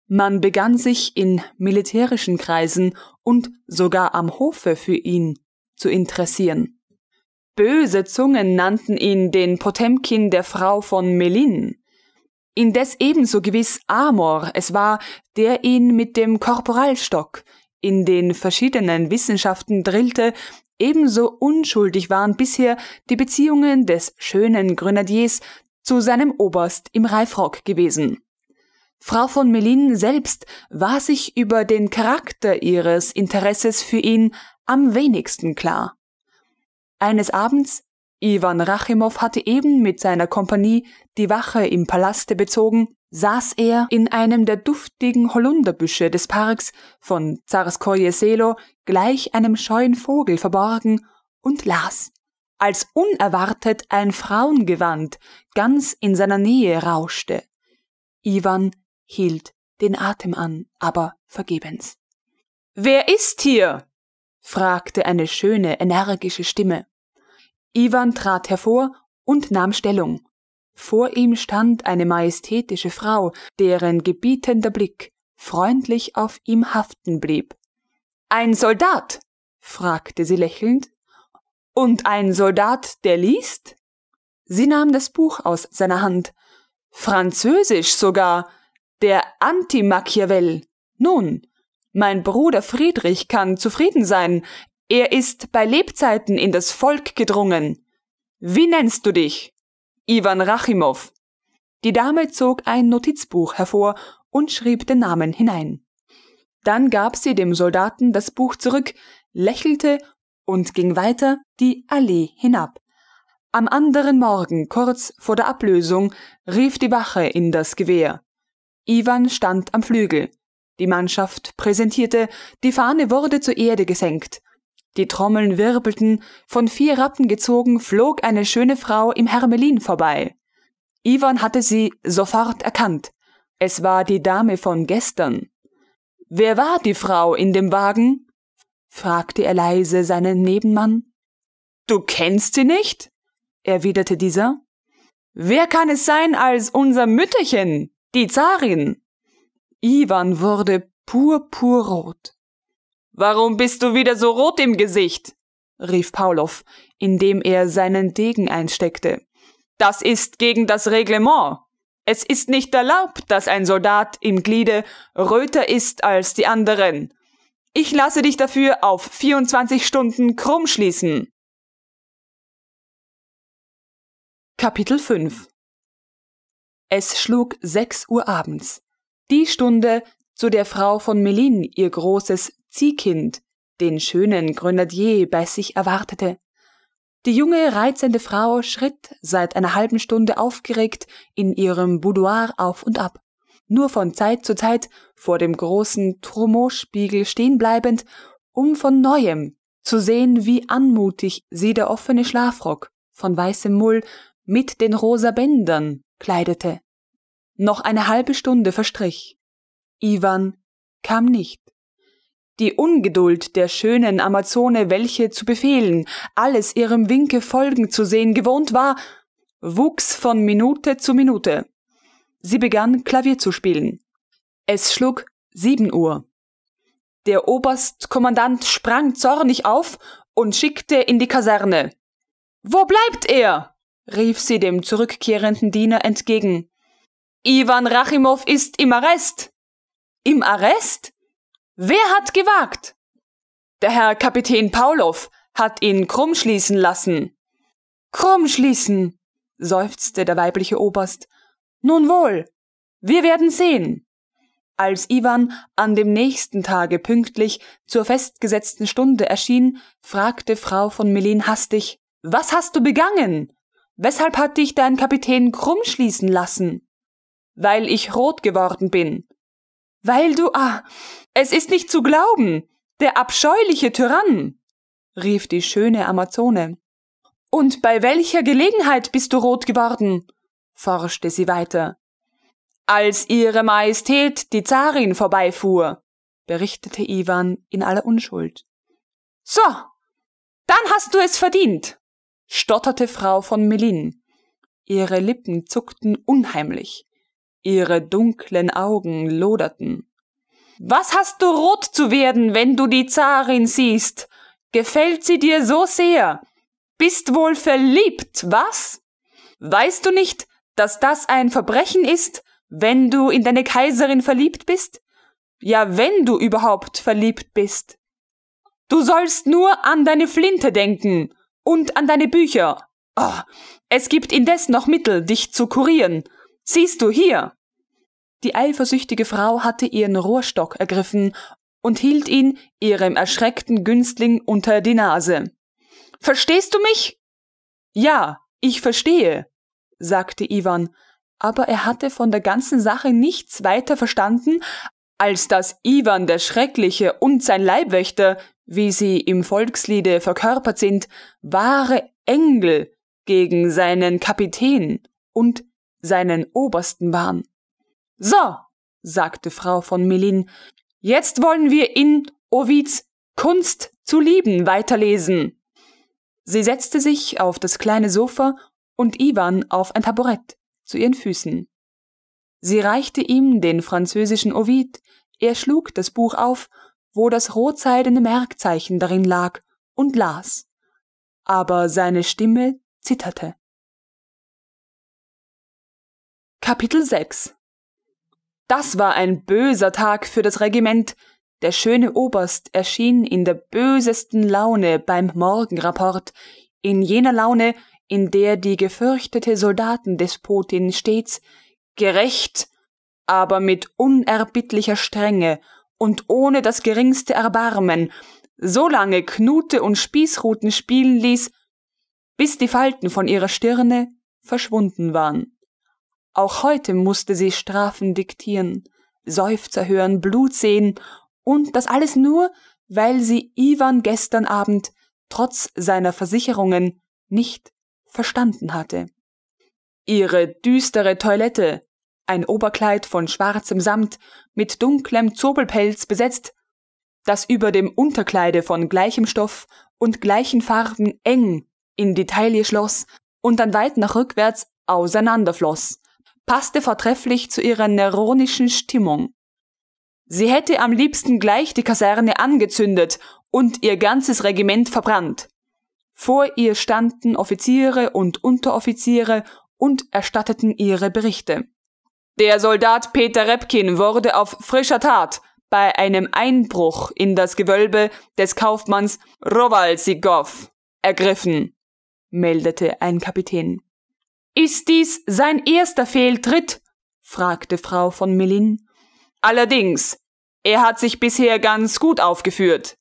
Man begann sich in militärischen Kreisen und sogar am Hofe für ihn zu interessieren. Böse Zungen nannten ihn den Potemkin der Frau von Melin. Indes ebenso gewiss Amor es war, der ihn mit dem Korporalstock in den verschiedenen Wissenschaften drillte, ebenso unschuldig waren bisher die Beziehungen des schönen Grenadiers zu seinem Oberst im Reifrock gewesen. Frau von Melin selbst war sich über den Charakter ihres Interesses für ihn am wenigsten klar. Eines Abends, Ivan Rachimow hatte eben mit seiner Kompanie die Wache im Palaste bezogen, saß er in einem der duftigen Holunderbüsche des Parks von Zarskoje Selo gleich einem scheuen Vogel verborgen und las, als unerwartet ein Frauengewand ganz in seiner Nähe rauschte. Ivan hielt den Atem an, aber vergebens. Wer ist hier? fragte eine schöne, energische Stimme. Ivan trat hervor und nahm Stellung. Vor ihm stand eine majestätische Frau, deren gebietender Blick freundlich auf ihm haften blieb. Ein Soldat? fragte sie lächelnd. Und ein Soldat, der liest? Sie nahm das Buch aus seiner Hand. Französisch sogar, der Anti-Machiavell. Nun, mein Bruder Friedrich kann zufrieden sein. Er ist bei Lebzeiten in das Volk gedrungen. Wie nennst du dich? Ivan Rachimow. Die Dame zog ein Notizbuch hervor und schrieb den Namen hinein. Dann gab sie dem Soldaten das Buch zurück, lächelte und ging weiter die Allee hinab. Am anderen Morgen, kurz vor der Ablösung, rief die Wache in das Gewehr. Ivan stand am Flügel. Die Mannschaft präsentierte, die Fahne wurde zur Erde gesenkt. Die Trommeln wirbelten, von vier Ratten gezogen, flog eine schöne Frau im Hermelin vorbei. Ivan hatte sie sofort erkannt. Es war die Dame von gestern. Wer war die Frau in dem Wagen? fragte er leise seinen Nebenmann. Du kennst sie nicht? erwiderte dieser. Wer kann es sein als unser Mütterchen? Die Zarin! Ivan wurde purpurrot. Warum bist du wieder so rot im Gesicht? rief Paulow, indem er seinen Degen einsteckte. Das ist gegen das Reglement. Es ist nicht erlaubt, dass ein Soldat im Gliede röter ist als die anderen. Ich lasse dich dafür auf 24 Stunden krumm schließen. Kapitel 5 es schlug sechs Uhr abends, die Stunde, zu der Frau von Melin ihr großes Ziehkind, den schönen Grenadier, bei sich erwartete. Die junge, reizende Frau schritt seit einer halben Stunde aufgeregt in ihrem Boudoir auf und ab, nur von Zeit zu Zeit vor dem großen Trumeau-Spiegel stehen bleibend, um von neuem zu sehen, wie anmutig sie der offene Schlafrock von weißem Mull mit den rosa Bändern kleidete. Noch eine halbe Stunde verstrich. Iwan kam nicht. Die Ungeduld der schönen Amazone, welche zu Befehlen, alles ihrem Winke folgen zu sehen gewohnt war, wuchs von Minute zu Minute. Sie begann Klavier zu spielen. Es schlug sieben Uhr. Der Oberstkommandant sprang zornig auf und schickte in die Kaserne. Wo bleibt er? rief sie dem zurückkehrenden Diener entgegen. Iwan Rachimow ist im Arrest. Im Arrest? Wer hat gewagt? Der Herr Kapitän Paulow hat ihn krumm schließen lassen. Krumm schließen, seufzte der weibliche Oberst. Nun wohl, wir werden sehen. Als Iwan an dem nächsten Tage pünktlich zur festgesetzten Stunde erschien, fragte Frau von Melin hastig Was hast du begangen? Weshalb hat dich dein Kapitän krumm schließen lassen? Weil ich rot geworden bin. Weil du, ah, es ist nicht zu glauben, der abscheuliche Tyrann, rief die schöne Amazone. Und bei welcher Gelegenheit bist du rot geworden? forschte sie weiter. Als ihre Majestät die Zarin vorbeifuhr, berichtete Iwan in aller Unschuld. So, dann hast du es verdient, stotterte Frau von Melin. Ihre Lippen zuckten unheimlich. Ihre dunklen Augen loderten. Was hast du rot zu werden, wenn du die Zarin siehst? Gefällt sie dir so sehr? Bist wohl verliebt, was? Weißt du nicht, dass das ein Verbrechen ist, wenn du in deine Kaiserin verliebt bist? Ja, wenn du überhaupt verliebt bist. Du sollst nur an deine Flinte denken und an deine Bücher. Oh, es gibt indes noch Mittel, dich zu kurieren. Siehst du hier. Die eifersüchtige Frau hatte ihren Rohrstock ergriffen und hielt ihn ihrem erschreckten Günstling unter die Nase. Verstehst du mich? Ja, ich verstehe, sagte Ivan, aber er hatte von der ganzen Sache nichts weiter verstanden als dass Iwan der Schreckliche und sein Leibwächter, wie sie im Volksliede verkörpert sind, wahre Engel gegen seinen Kapitän und seinen Obersten waren. So, sagte Frau von Melin, jetzt wollen wir in Ovids Kunst zu lieben weiterlesen. Sie setzte sich auf das kleine Sofa und Iwan auf ein Taburett zu ihren Füßen. Sie reichte ihm den französischen Ovid, er schlug das Buch auf, wo das rotseidene Merkzeichen darin lag, und las. Aber seine Stimme zitterte. Kapitel 6 Das war ein böser Tag für das Regiment. Der schöne Oberst erschien in der bösesten Laune beim Morgenrapport, in jener Laune, in der die gefürchtete Soldatendespotin stets gerecht, aber mit unerbittlicher Strenge und ohne das geringste Erbarmen, so lange Knute und Spießruten spielen ließ, bis die Falten von ihrer Stirne verschwunden waren. Auch heute musste sie Strafen diktieren, Seufzer hören, Blut sehen, und das alles nur, weil sie Ivan gestern Abend trotz seiner Versicherungen nicht verstanden hatte. Ihre düstere Toilette, ein Oberkleid von schwarzem Samt mit dunklem Zobelpelz besetzt, das über dem Unterkleide von gleichem Stoff und gleichen Farben eng in die Taille schloss und dann weit nach rückwärts auseinanderfloss, passte vortrefflich zu ihrer neuronischen Stimmung. Sie hätte am liebsten gleich die Kaserne angezündet und ihr ganzes Regiment verbrannt. Vor ihr standen Offiziere und Unteroffiziere und erstatteten ihre Berichte. Der Soldat Peter Repkin wurde auf frischer Tat bei einem Einbruch in das Gewölbe des Kaufmanns Rowalsigow ergriffen, meldete ein Kapitän. Ist dies sein erster Fehltritt? fragte Frau von Melin. Allerdings, er hat sich bisher ganz gut aufgeführt.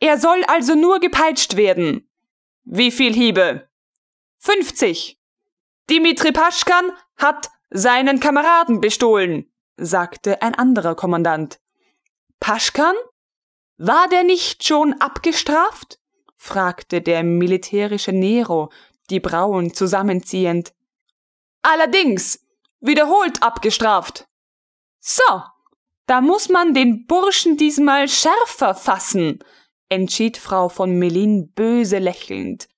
Er soll also nur gepeitscht werden. Wie viel Hiebe? Fünfzig. Dimitri Paschkan hat seinen Kameraden bestohlen, sagte ein anderer Kommandant. Paschkan? War der nicht schon abgestraft? fragte der militärische Nero, die Brauen zusammenziehend. Allerdings, wiederholt abgestraft. So, da muss man den Burschen diesmal schärfer fassen, entschied Frau von Melin böse lächelnd.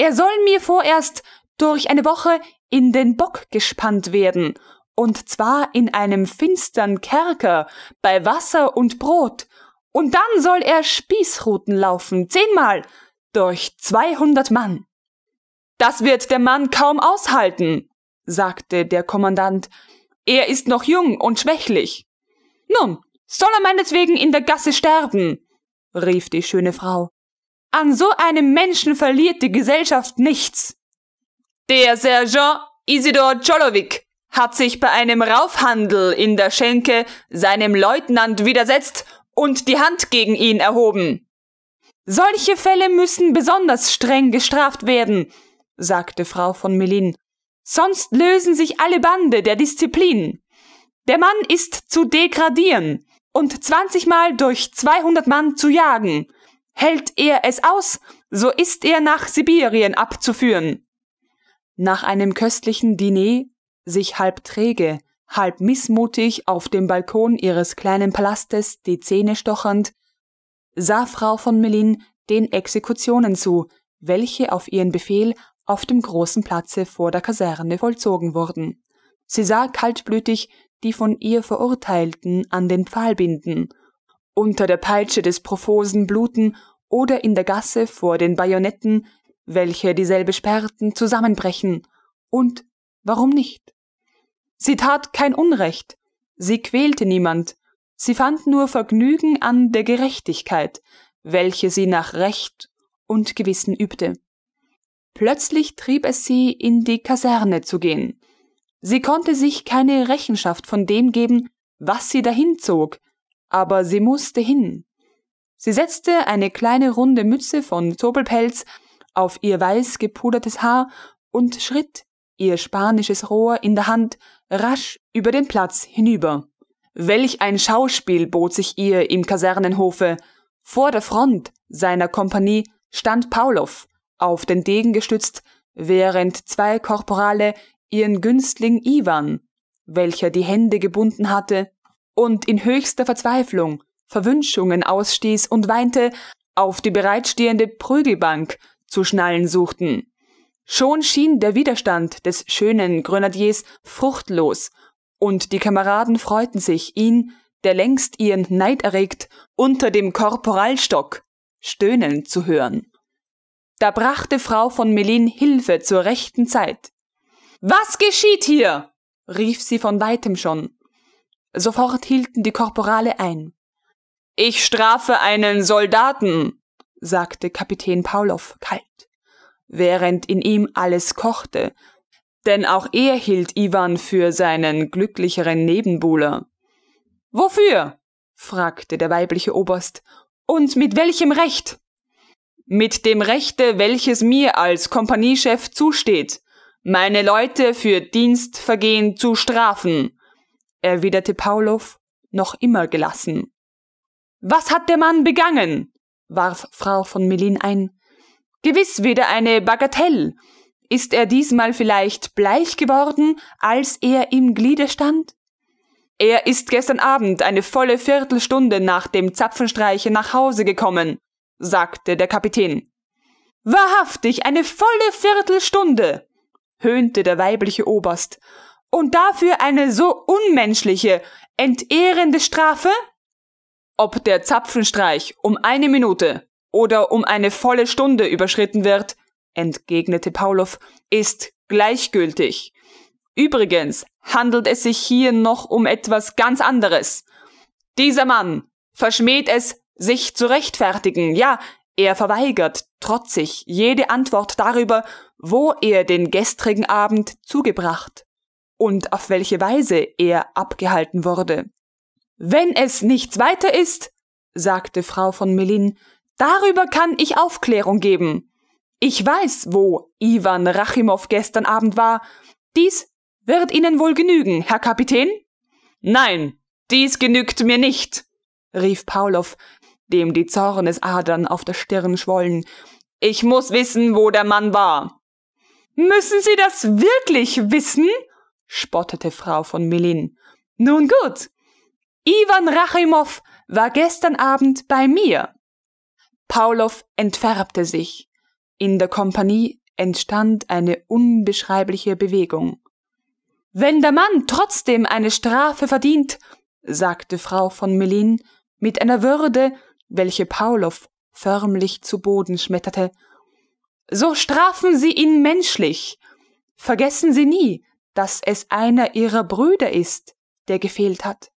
Er soll mir vorerst durch eine Woche in den Bock gespannt werden, und zwar in einem finstern Kerker bei Wasser und Brot, und dann soll er Spießruten laufen, zehnmal, durch 200 Mann. Das wird der Mann kaum aushalten, sagte der Kommandant. Er ist noch jung und schwächlich. Nun, soll er meinetwegen in der Gasse sterben, rief die schöne Frau. An so einem Menschen verliert die Gesellschaft nichts. Der Sergeant Isidor Czolowik hat sich bei einem Raufhandel in der Schenke seinem Leutnant widersetzt und die Hand gegen ihn erhoben. Solche Fälle müssen besonders streng gestraft werden, sagte Frau von Melin. Sonst lösen sich alle Bande der Disziplin. Der Mann ist zu degradieren und 20 Mal durch 200 Mann zu jagen. Hält er es aus, so ist er nach Sibirien abzuführen nach einem köstlichen Diner sich halb träge, halb missmutig auf dem Balkon ihres kleinen Palastes die Zähne stochernd, sah Frau von Melin den Exekutionen zu, welche auf ihren Befehl auf dem großen Platze vor der Kaserne vollzogen wurden. Sie sah kaltblütig die von ihr Verurteilten an den Pfahl binden, unter der Peitsche des Profosen bluten oder in der Gasse vor den Bajonetten welche dieselbe sperrten, zusammenbrechen, und warum nicht? Sie tat kein Unrecht, sie quälte niemand, sie fand nur Vergnügen an der Gerechtigkeit, welche sie nach Recht und Gewissen übte. Plötzlich trieb es sie, in die Kaserne zu gehen. Sie konnte sich keine Rechenschaft von dem geben, was sie dahin zog, aber sie musste hin. Sie setzte eine kleine runde Mütze von Zobelpelz auf ihr weiß gepudertes Haar und schritt, ihr spanisches Rohr in der Hand, rasch über den Platz hinüber. Welch ein Schauspiel bot sich ihr im Kasernenhofe. Vor der Front seiner Kompanie stand Paulow, auf den Degen gestützt, während zwei Korporale ihren Günstling Iwan, welcher die Hände gebunden hatte, und in höchster Verzweiflung Verwünschungen ausstieß und weinte, auf die bereitstehende Prügelbank zu schnallen suchten. Schon schien der Widerstand des schönen Grenadiers fruchtlos, und die Kameraden freuten sich, ihn, der längst ihren Neid erregt, unter dem Korporalstock stöhnen zu hören. Da brachte Frau von Melin Hilfe zur rechten Zeit. Was geschieht hier? rief sie von weitem schon. Sofort hielten die Korporale ein. Ich strafe einen Soldaten, sagte Kapitän Paulow kalt, während in ihm alles kochte, denn auch er hielt Iwan für seinen glücklicheren Nebenbuhler. Wofür? fragte der weibliche Oberst. Und mit welchem Recht? Mit dem Rechte, welches mir als Kompaniechef zusteht, meine Leute für Dienstvergehen zu strafen, erwiderte Paulow noch immer gelassen. Was hat der Mann begangen? warf Frau von Melin ein. Gewiss wieder eine Bagatelle. Ist er diesmal vielleicht bleich geworden, als er im Gliede stand? Er ist gestern Abend eine volle Viertelstunde nach dem Zapfenstreiche nach Hause gekommen, sagte der Kapitän. Wahrhaftig eine volle Viertelstunde, höhnte der weibliche Oberst. Und dafür eine so unmenschliche, entehrende Strafe? Ob der Zapfenstreich um eine Minute oder um eine volle Stunde überschritten wird, entgegnete Paulow, ist gleichgültig. Übrigens handelt es sich hier noch um etwas ganz anderes. Dieser Mann verschmäht es, sich zu rechtfertigen, ja, er verweigert trotzig jede Antwort darüber, wo er den gestrigen Abend zugebracht und auf welche Weise er abgehalten wurde. Wenn es nichts weiter ist, sagte Frau von Melin, darüber kann ich Aufklärung geben. Ich weiß, wo Ivan Rachimow gestern Abend war. Dies wird Ihnen wohl genügen, Herr Kapitän? Nein, dies genügt mir nicht, rief Paulow, dem die Zornesadern auf der Stirn schwollen. Ich muss wissen, wo der Mann war. Müssen Sie das wirklich wissen? spottete Frau von Melin. Nun gut, Ivan Rachimow war gestern Abend bei mir. Paulow entfärbte sich. In der Kompanie entstand eine unbeschreibliche Bewegung. Wenn der Mann trotzdem eine Strafe verdient, sagte Frau von Melin mit einer Würde, welche Paulow förmlich zu Boden schmetterte, so strafen Sie ihn menschlich. Vergessen Sie nie, dass es einer Ihrer Brüder ist, der gefehlt hat.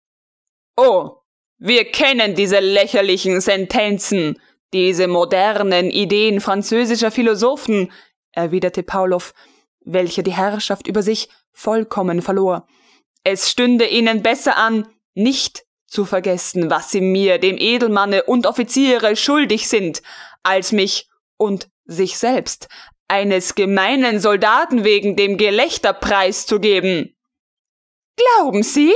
Oh, wir kennen diese lächerlichen Sentenzen, diese modernen Ideen französischer Philosophen, erwiderte Paulow, welcher die Herrschaft über sich vollkommen verlor. Es stünde ihnen besser an, nicht zu vergessen, was sie mir, dem Edelmanne und Offiziere schuldig sind, als mich und sich selbst eines gemeinen Soldaten wegen dem Gelächter preiszugeben. Glauben Sie?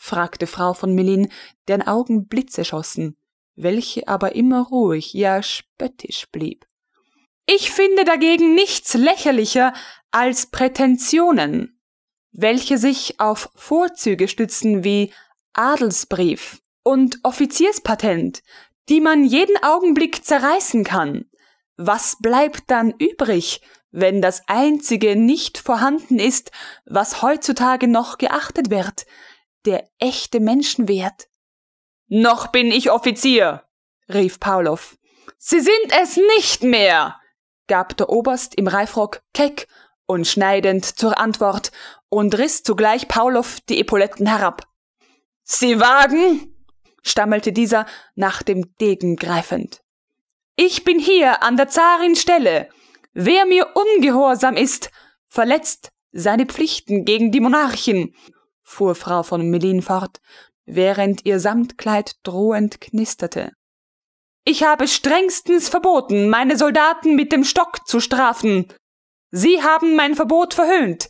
fragte Frau von Mellin, deren Augen Blitze schossen, welche aber immer ruhig, ja spöttisch blieb. Ich finde dagegen nichts lächerlicher als Prätensionen, welche sich auf Vorzüge stützen wie Adelsbrief und Offizierspatent, die man jeden Augenblick zerreißen kann. Was bleibt dann übrig, wenn das Einzige nicht vorhanden ist, was heutzutage noch geachtet wird, der echte Menschenwert. Noch bin ich Offizier, rief Paulow. Sie sind es nicht mehr, gab der Oberst im Reifrock keck und schneidend zur Antwort und riss zugleich Paulow die Epauletten herab. Sie wagen? stammelte dieser nach dem Degen greifend. Ich bin hier an der Zarin Stelle. Wer mir ungehorsam ist, verletzt seine Pflichten gegen die Monarchen fuhr Frau von Melin fort, während ihr Samtkleid drohend knisterte. Ich habe strengstens verboten, meine Soldaten mit dem Stock zu strafen. Sie haben mein Verbot verhöhnt,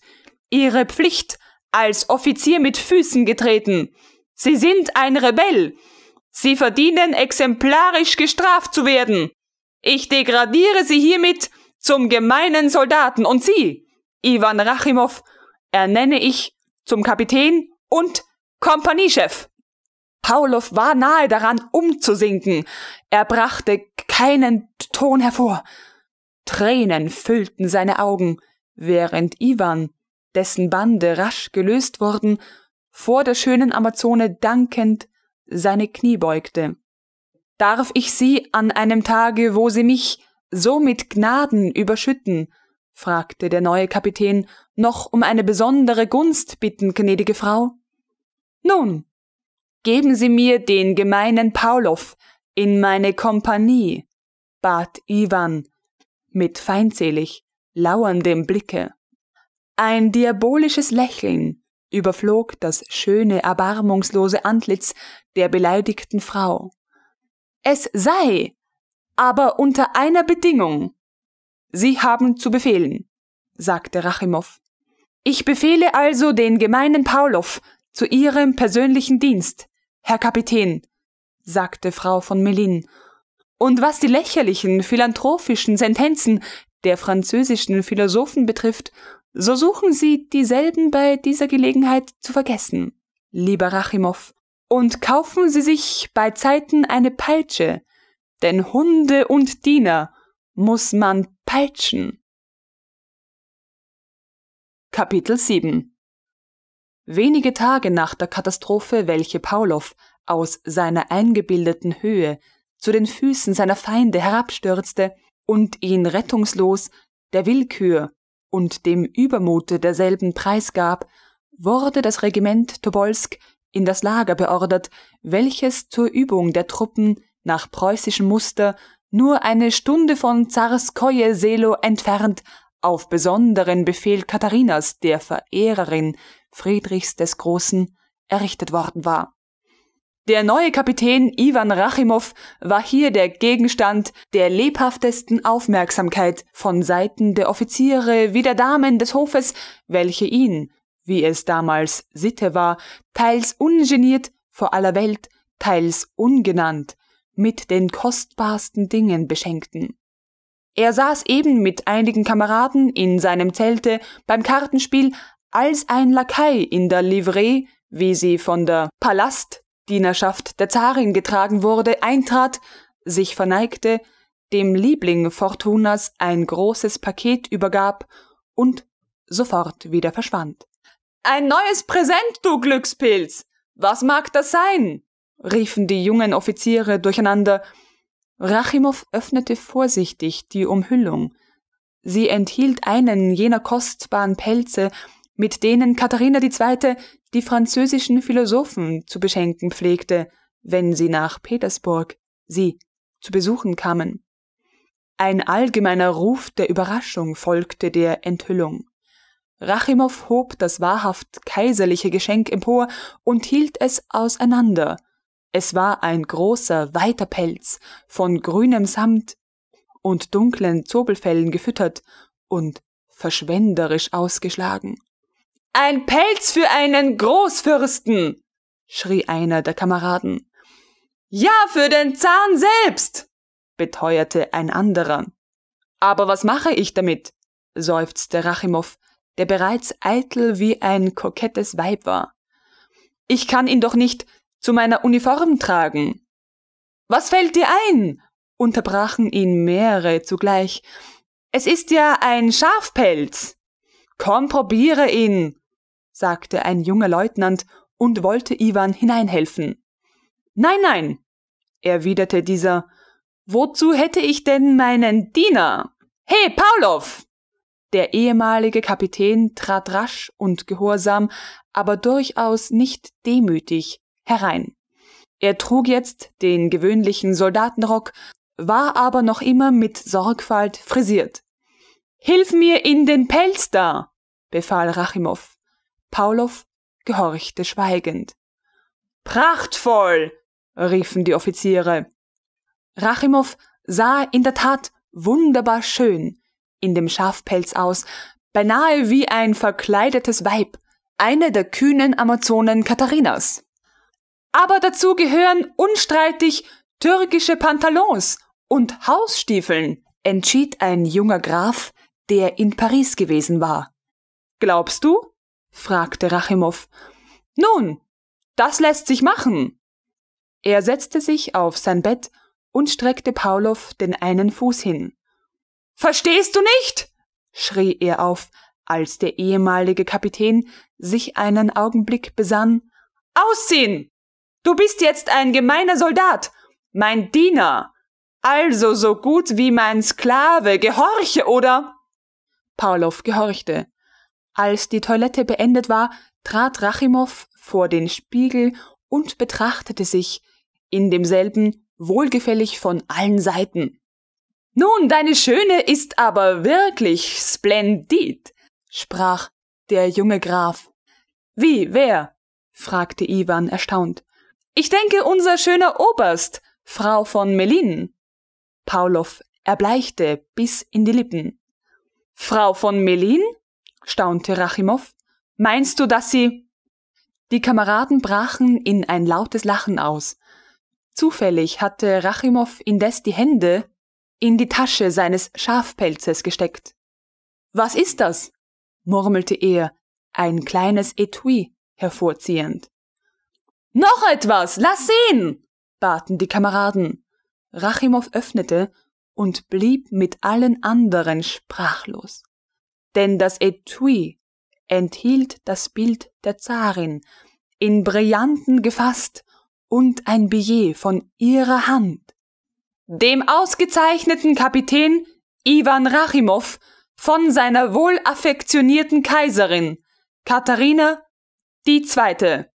ihre Pflicht als Offizier mit Füßen getreten. Sie sind ein Rebell. Sie verdienen exemplarisch gestraft zu werden. Ich degradiere Sie hiermit zum gemeinen Soldaten und Sie, Ivan Rachimow, ernenne ich zum Kapitän und Kompaniechef. Paulow war nahe daran, umzusinken. Er brachte keinen Ton hervor. Tränen füllten seine Augen, während Ivan, dessen Bande rasch gelöst wurden, vor der schönen Amazone dankend seine Knie beugte. Darf ich Sie an einem Tage, wo Sie mich so mit Gnaden überschütten, fragte der neue Kapitän, noch um eine besondere Gunst bitten, gnädige Frau? Nun, geben Sie mir den gemeinen Paulow in meine Kompanie, bat Iwan mit feindselig lauerndem Blicke. Ein diabolisches Lächeln überflog das schöne, erbarmungslose Antlitz der beleidigten Frau. Es sei, aber unter einer Bedingung, Sie haben zu befehlen, sagte Rachimow. Ich befehle also den gemeinen Paulow zu Ihrem persönlichen Dienst, Herr Kapitän, sagte Frau von Melin. Und was die lächerlichen, philanthropischen Sentenzen der französischen Philosophen betrifft, so suchen Sie dieselben bei dieser Gelegenheit zu vergessen, lieber Rachimow. Und kaufen Sie sich bei Zeiten eine Peitsche, denn Hunde und Diener muss man Peitschen. Kapitel 7 Wenige Tage nach der Katastrophe, welche Paulow aus seiner eingebildeten Höhe zu den Füßen seiner Feinde herabstürzte und ihn rettungslos der Willkür und dem Übermute derselben preisgab, wurde das Regiment Tobolsk in das Lager beordert, welches zur Übung der Truppen nach preußischem Muster nur eine Stunde von Zarskoje Selo entfernt, auf besonderen Befehl Katharinas, der Verehrerin Friedrichs des Großen, errichtet worden war. Der neue Kapitän Ivan Rachimow war hier der Gegenstand der lebhaftesten Aufmerksamkeit von Seiten der Offiziere wie der Damen des Hofes, welche ihn, wie es damals Sitte war, teils ungeniert vor aller Welt, teils ungenannt mit den kostbarsten Dingen beschenkten. Er saß eben mit einigen Kameraden in seinem Zelte beim Kartenspiel, als ein Lakai in der Livree, wie sie von der Palastdienerschaft der Zarin getragen wurde, eintrat, sich verneigte, dem Liebling Fortunas ein großes Paket übergab und sofort wieder verschwand. Ein neues Präsent, du Glückspilz! Was mag das sein? riefen die jungen Offiziere durcheinander. Rachimow öffnete vorsichtig die Umhüllung. Sie enthielt einen jener kostbaren Pelze, mit denen Katharina II. die französischen Philosophen zu beschenken pflegte, wenn sie nach Petersburg sie zu besuchen kamen. Ein allgemeiner Ruf der Überraschung folgte der Enthüllung. Rachimow hob das wahrhaft kaiserliche Geschenk empor und hielt es auseinander – es war ein großer, weiter Pelz, von grünem Samt und dunklen Zobelfellen gefüttert und verschwenderisch ausgeschlagen. Ein Pelz für einen Großfürsten! schrie einer der Kameraden. Ja, für den Zahn selbst! beteuerte ein anderer. Aber was mache ich damit? seufzte Rachimow, der bereits eitel wie ein kokettes Weib war. Ich kann ihn doch nicht zu meiner Uniform tragen. Was fällt dir ein? unterbrachen ihn mehrere zugleich. Es ist ja ein Schafpelz. Komm, probiere ihn, sagte ein junger Leutnant und wollte Iwan hineinhelfen. Nein, nein, erwiderte dieser. Wozu hätte ich denn meinen Diener? Hey, Paulov! Der ehemalige Kapitän trat rasch und gehorsam, aber durchaus nicht demütig herein. Er trug jetzt den gewöhnlichen Soldatenrock, war aber noch immer mit Sorgfalt frisiert. Hilf mir in den Pelz da! befahl Rachimow. Paulow gehorchte schweigend. Prachtvoll! riefen die Offiziere. Rachimow sah in der Tat wunderbar schön in dem Schafpelz aus, beinahe wie ein verkleidetes Weib, eine der kühnen Amazonen Katharinas. Aber dazu gehören unstreitig türkische Pantalons und Hausstiefeln, entschied ein junger Graf, der in Paris gewesen war. Glaubst du? fragte Rachimow. Nun, das lässt sich machen. Er setzte sich auf sein Bett und streckte Paulow den einen Fuß hin. Verstehst du nicht? schrie er auf, als der ehemalige Kapitän sich einen Augenblick besann. Aussehen! Du bist jetzt ein gemeiner Soldat, mein Diener, also so gut wie mein Sklave, gehorche, oder? Paulow gehorchte. Als die Toilette beendet war, trat Rachimow vor den Spiegel und betrachtete sich, in demselben wohlgefällig von allen Seiten. Nun, deine Schöne ist aber wirklich splendid, sprach der junge Graf. Wie, wer? fragte Iwan erstaunt. Ich denke, unser schöner Oberst, Frau von Melin. Paulow erbleichte bis in die Lippen. Frau von Melin? staunte Rachimow. Meinst du, dass sie. Die Kameraden brachen in ein lautes Lachen aus. Zufällig hatte Rachimow indes die Hände in die Tasche seines Schafpelzes gesteckt. Was ist das? murmelte er, ein kleines Etui hervorziehend. Noch etwas, lass sehen! baten die Kameraden. Rachimow öffnete und blieb mit allen anderen sprachlos. Denn das Etui enthielt das Bild der Zarin, in Brillanten gefasst und ein Billet von ihrer Hand. Dem ausgezeichneten Kapitän Ivan Rachimow von seiner wohlaffektionierten Kaiserin, Katharina die Zweite.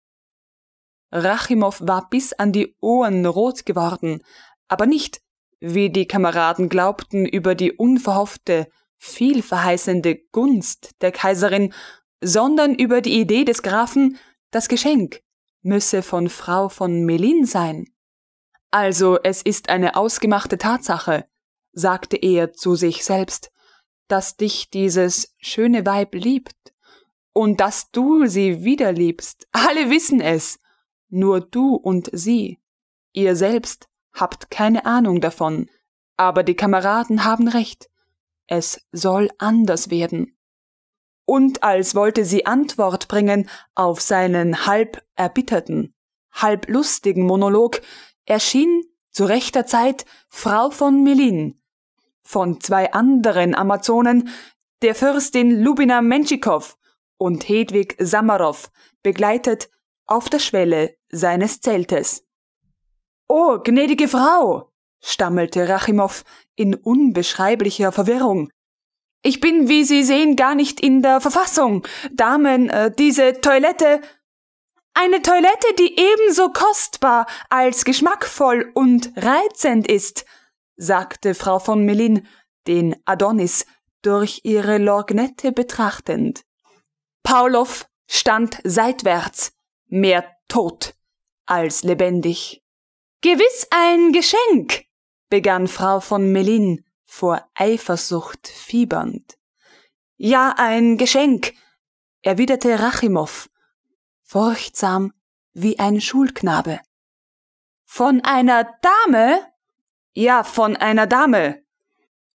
Rachimow war bis an die Ohren rot geworden, aber nicht, wie die Kameraden glaubten, über die unverhoffte, vielverheißende Gunst der Kaiserin, sondern über die Idee des Grafen, das Geschenk müsse von Frau von Melin sein. Also es ist eine ausgemachte Tatsache, sagte er zu sich selbst, dass dich dieses schöne Weib liebt und dass du sie wieder liebst. Alle wissen es nur du und sie. Ihr selbst habt keine Ahnung davon, aber die Kameraden haben recht. Es soll anders werden. Und als wollte sie Antwort bringen auf seinen halb erbitterten, halb lustigen Monolog, erschien zu rechter Zeit Frau von Melin, von zwei anderen Amazonen, der Fürstin Lubina Menschikow und Hedwig Samarow, begleitet auf der Schwelle seines Zeltes. Oh, gnädige Frau, stammelte Rachimow in unbeschreiblicher Verwirrung. Ich bin, wie Sie sehen, gar nicht in der Verfassung. Damen, äh, diese Toilette. Eine Toilette, die ebenso kostbar als geschmackvoll und reizend ist, sagte Frau von Melin, den Adonis durch ihre Lorgnette betrachtend. Paulow stand seitwärts, mehr tot als lebendig. Gewiss ein Geschenk, begann Frau von Melin vor Eifersucht fiebernd. Ja, ein Geschenk, erwiderte Rachimow, furchtsam wie ein Schulknabe. Von einer Dame? Ja, von einer Dame.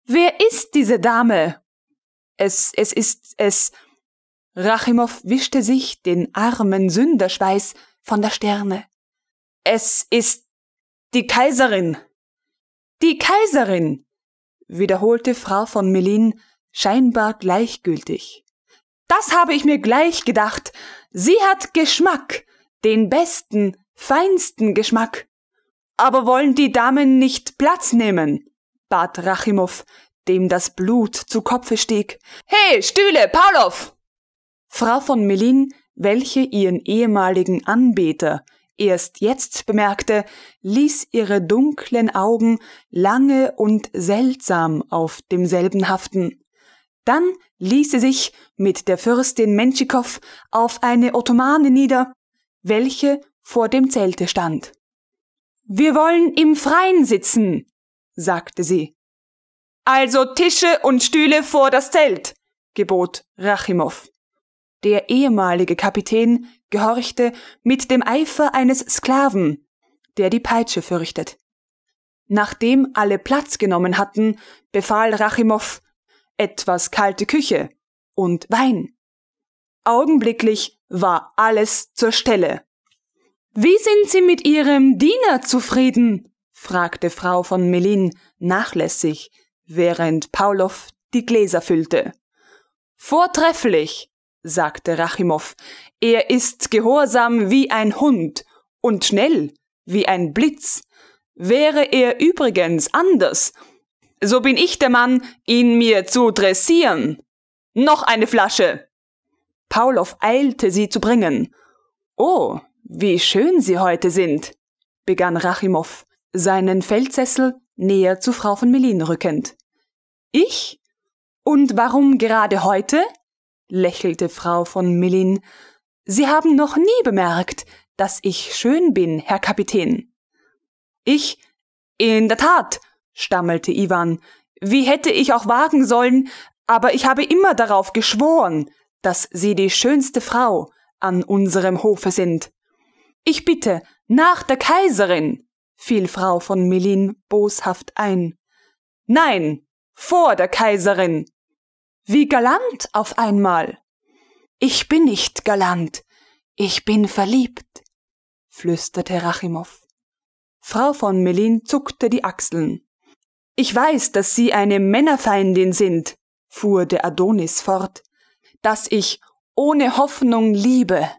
Wer ist diese Dame? Es, es ist, es, Rachimow wischte sich den armen Sünderschweiß von der Stirne. Es ist die Kaiserin. Die Kaiserin. wiederholte Frau von Melin scheinbar gleichgültig. Das habe ich mir gleich gedacht. Sie hat Geschmack, den besten, feinsten Geschmack. Aber wollen die Damen nicht Platz nehmen? bat Rachimow, dem das Blut zu Kopfe stieg. He, Stühle, Pavlov! Frau von Melin, welche ihren ehemaligen Anbeter erst jetzt bemerkte, ließ ihre dunklen Augen lange und seltsam auf demselben haften. Dann ließ sie sich mit der Fürstin Menschikow auf eine Ottomane nieder, welche vor dem Zelte stand. Wir wollen im Freien sitzen, sagte sie. Also Tische und Stühle vor das Zelt, gebot Rachimow. Der ehemalige Kapitän gehorchte mit dem Eifer eines Sklaven, der die Peitsche fürchtet. Nachdem alle Platz genommen hatten, befahl Rachimow etwas kalte Küche und Wein. Augenblicklich war alles zur Stelle. Wie sind Sie mit Ihrem Diener zufrieden? fragte Frau von Melin nachlässig, während Paulow die Gläser füllte. Vortrefflich, sagte Rachimow. Er ist gehorsam wie ein Hund und schnell wie ein Blitz. Wäre er übrigens anders, so bin ich der Mann, ihn mir zu dressieren. Noch eine Flasche! Paulow eilte, sie zu bringen. Oh, wie schön Sie heute sind, begann Rachimow, seinen Feldsessel näher zu Frau von Melin rückend. Ich? Und warum gerade heute? lächelte Frau von Millin, Sie haben noch nie bemerkt, dass ich schön bin, Herr Kapitän. Ich? In der Tat, stammelte Ivan. Wie hätte ich auch wagen sollen, aber ich habe immer darauf geschworen, dass Sie die schönste Frau an unserem Hofe sind. Ich bitte, nach der Kaiserin, fiel Frau von Melin boshaft ein. Nein, vor der Kaiserin, wie galant auf einmal. Ich bin nicht galant, ich bin verliebt, flüsterte Rachimow. Frau von Melin zuckte die Achseln. Ich weiß, dass Sie eine Männerfeindin sind, fuhr der Adonis fort, dass ich ohne Hoffnung liebe.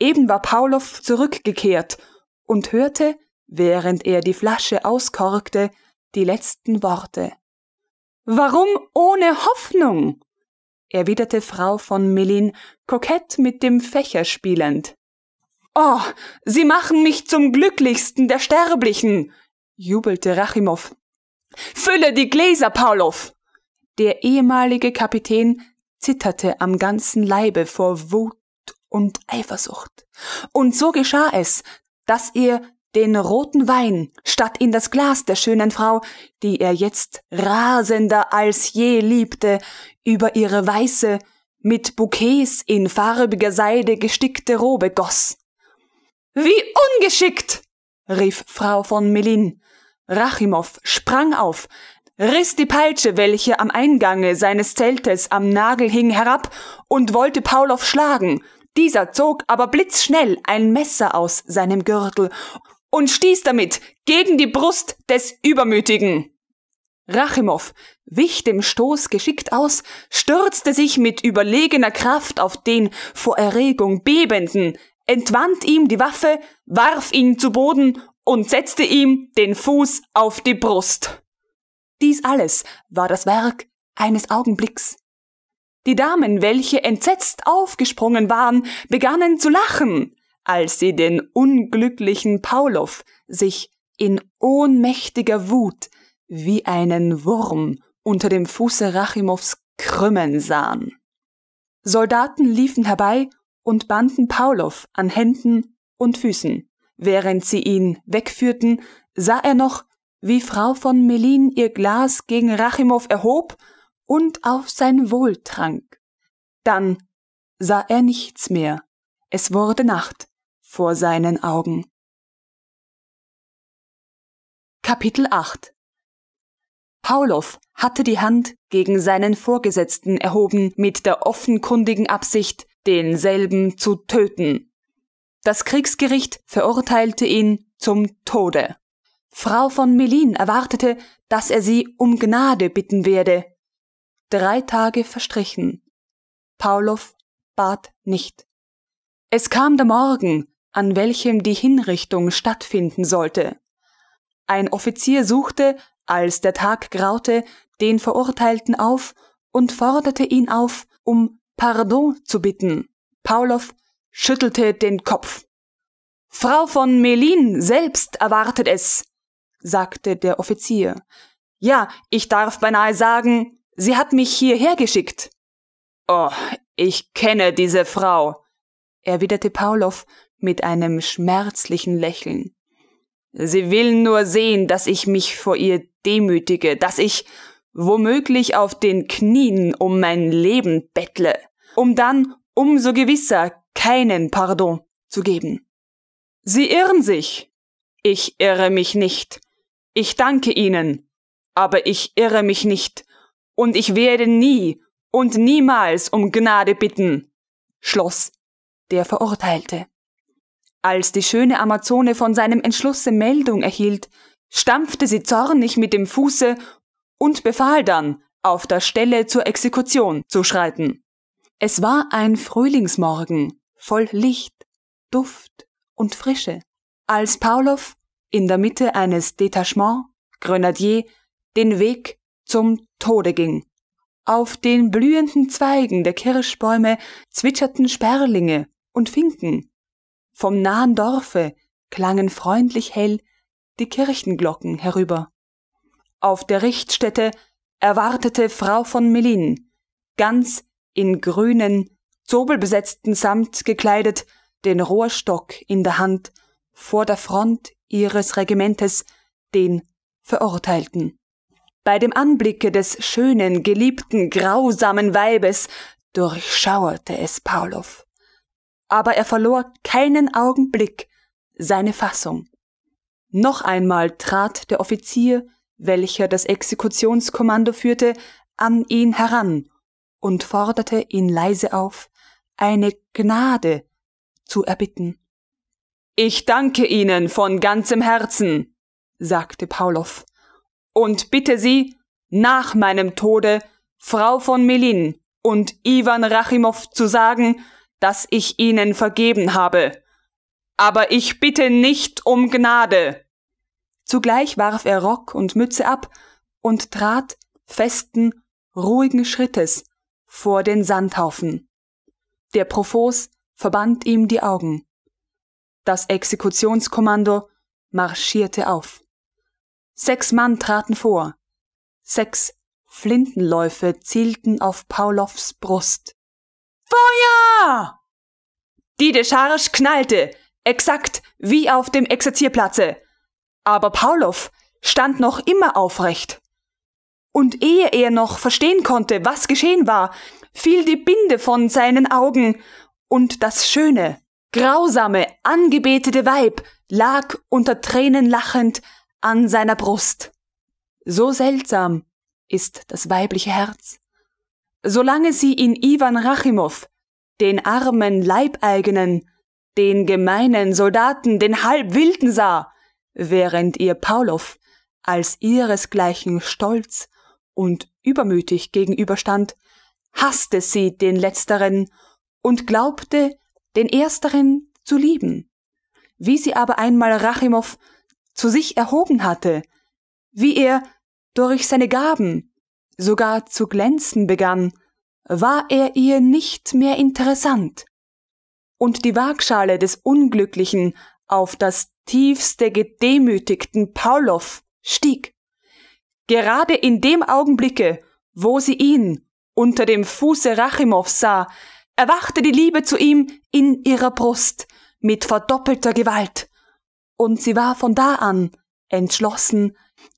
Eben war Paulow zurückgekehrt und hörte, während er die Flasche auskorkte, die letzten Worte. Warum ohne Hoffnung? erwiderte Frau von Mellin, kokett mit dem Fächer spielend. Oh, Sie machen mich zum glücklichsten der Sterblichen, jubelte Rachimow. Fülle die Gläser, Paulow! Der ehemalige Kapitän zitterte am ganzen Leibe vor Wut und Eifersucht. Und so geschah es, dass er den roten Wein, statt in das Glas der schönen Frau, die er jetzt rasender als je liebte, über ihre weiße, mit Bouquets in farbiger Seide gestickte Robe goss. Wie ungeschickt! rief Frau von Melin. Rachimow sprang auf, riss die Peitsche, welche am Eingange seines Zeltes am Nagel hing, herab und wollte Paulow schlagen. Dieser zog aber blitzschnell ein Messer aus seinem Gürtel und stieß damit gegen die Brust des Übermütigen. Rachimow wich dem Stoß geschickt aus, stürzte sich mit überlegener Kraft auf den vor Erregung bebenden, entwand ihm die Waffe, warf ihn zu Boden und setzte ihm den Fuß auf die Brust. Dies alles war das Werk eines Augenblicks. Die Damen, welche entsetzt aufgesprungen waren, begannen zu lachen als sie den unglücklichen Paulow sich in ohnmächtiger Wut wie einen Wurm unter dem Fuße Rachimows krümmen sahen. Soldaten liefen herbei und banden Paulow an Händen und Füßen. Während sie ihn wegführten, sah er noch, wie Frau von Melin ihr Glas gegen Rachimow erhob und auf sein Wohl trank. Dann sah er nichts mehr. Es wurde Nacht vor seinen Augen. Kapitel 8 Paulow hatte die Hand gegen seinen Vorgesetzten erhoben mit der offenkundigen Absicht, denselben zu töten. Das Kriegsgericht verurteilte ihn zum Tode. Frau von Melin erwartete, dass er sie um Gnade bitten werde. Drei Tage verstrichen. Paulow bat nicht. Es kam der Morgen, an welchem die Hinrichtung stattfinden sollte. Ein Offizier suchte, als der Tag graute, den Verurteilten auf und forderte ihn auf, um Pardon zu bitten. Paulow schüttelte den Kopf. Frau von Melin selbst erwartet es, sagte der Offizier. Ja, ich darf beinahe sagen, sie hat mich hierher geschickt. Oh, ich kenne diese Frau, erwiderte Paulow, mit einem schmerzlichen Lächeln. Sie will nur sehen, dass ich mich vor ihr demütige, dass ich womöglich auf den Knien um mein Leben bettle, um dann umso gewisser keinen Pardon zu geben. Sie irren sich. Ich irre mich nicht. Ich danke Ihnen. Aber ich irre mich nicht. Und ich werde nie und niemals um Gnade bitten. Schloss der Verurteilte. Als die schöne Amazone von seinem Entschlusse Meldung erhielt, stampfte sie zornig mit dem Fuße und befahl dann, auf der Stelle zur Exekution zu schreiten. Es war ein Frühlingsmorgen, voll Licht, Duft und Frische, als Pavlov in der Mitte eines Detachement Grenadier den Weg zum Tode ging. Auf den blühenden Zweigen der Kirschbäume zwitscherten Sperlinge und Finken, vom nahen Dorfe klangen freundlich hell die Kirchenglocken herüber. Auf der Richtstätte erwartete Frau von Melin, ganz in grünen, zobelbesetzten Samt gekleidet, den Rohrstock in der Hand, vor der Front ihres Regimentes, den Verurteilten. Bei dem Anblicke des schönen, geliebten, grausamen Weibes durchschauerte es Paulow aber er verlor keinen Augenblick seine Fassung. Noch einmal trat der Offizier, welcher das Exekutionskommando führte, an ihn heran und forderte ihn leise auf, eine Gnade zu erbitten. Ich danke Ihnen von ganzem Herzen, sagte Paulow, und bitte Sie, nach meinem Tode Frau von Melin und Ivan Rachimow zu sagen, dass ich ihnen vergeben habe. Aber ich bitte nicht um Gnade. Zugleich warf er Rock und Mütze ab und trat festen, ruhigen Schrittes vor den Sandhaufen. Der Profos verband ihm die Augen. Das Exekutionskommando marschierte auf. Sechs Mann traten vor. Sechs Flintenläufe zielten auf Paulows Brust. Feuer! Die Decharge knallte, exakt wie auf dem Exerzierplatze. Aber Paulov stand noch immer aufrecht. Und ehe er noch verstehen konnte, was geschehen war, fiel die Binde von seinen Augen und das schöne, grausame, angebetete Weib lag unter Tränen lachend an seiner Brust. So seltsam ist das weibliche Herz. Solange sie in Ivan Rachimow, den armen Leibeigenen, den gemeinen Soldaten, den Halbwilden sah, während ihr Paulow als ihresgleichen stolz und übermütig gegenüberstand, hasste sie den letzteren und glaubte, den ersteren zu lieben. Wie sie aber einmal Rachimow zu sich erhoben hatte, wie er durch seine Gaben, sogar zu glänzen begann, war er ihr nicht mehr interessant. Und die Waagschale des Unglücklichen auf das tiefste gedemütigten Paulow stieg. Gerade in dem Augenblicke, wo sie ihn unter dem Fuße Rachimows sah, erwachte die Liebe zu ihm in ihrer Brust mit verdoppelter Gewalt. Und sie war von da an entschlossen,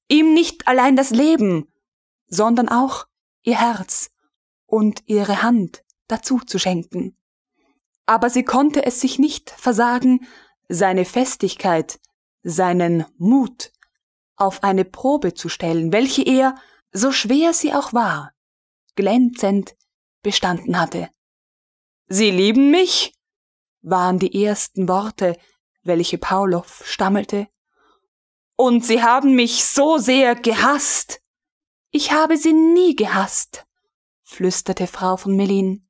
ihm nicht allein das Leben, sondern auch ihr Herz und ihre Hand dazu zu schenken. Aber sie konnte es sich nicht versagen, seine Festigkeit, seinen Mut auf eine Probe zu stellen, welche er, so schwer sie auch war, glänzend bestanden hatte. Sie lieben mich? waren die ersten Worte, welche Paulow stammelte. Und sie haben mich so sehr gehasst. Ich habe sie nie gehasst, flüsterte Frau von Melin.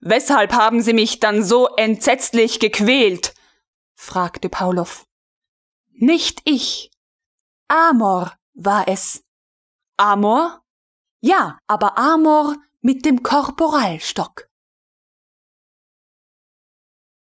Weshalb haben Sie mich dann so entsetzlich gequält? fragte Paulow. Nicht ich. Amor war es. Amor? Ja, aber Amor mit dem Korporalstock.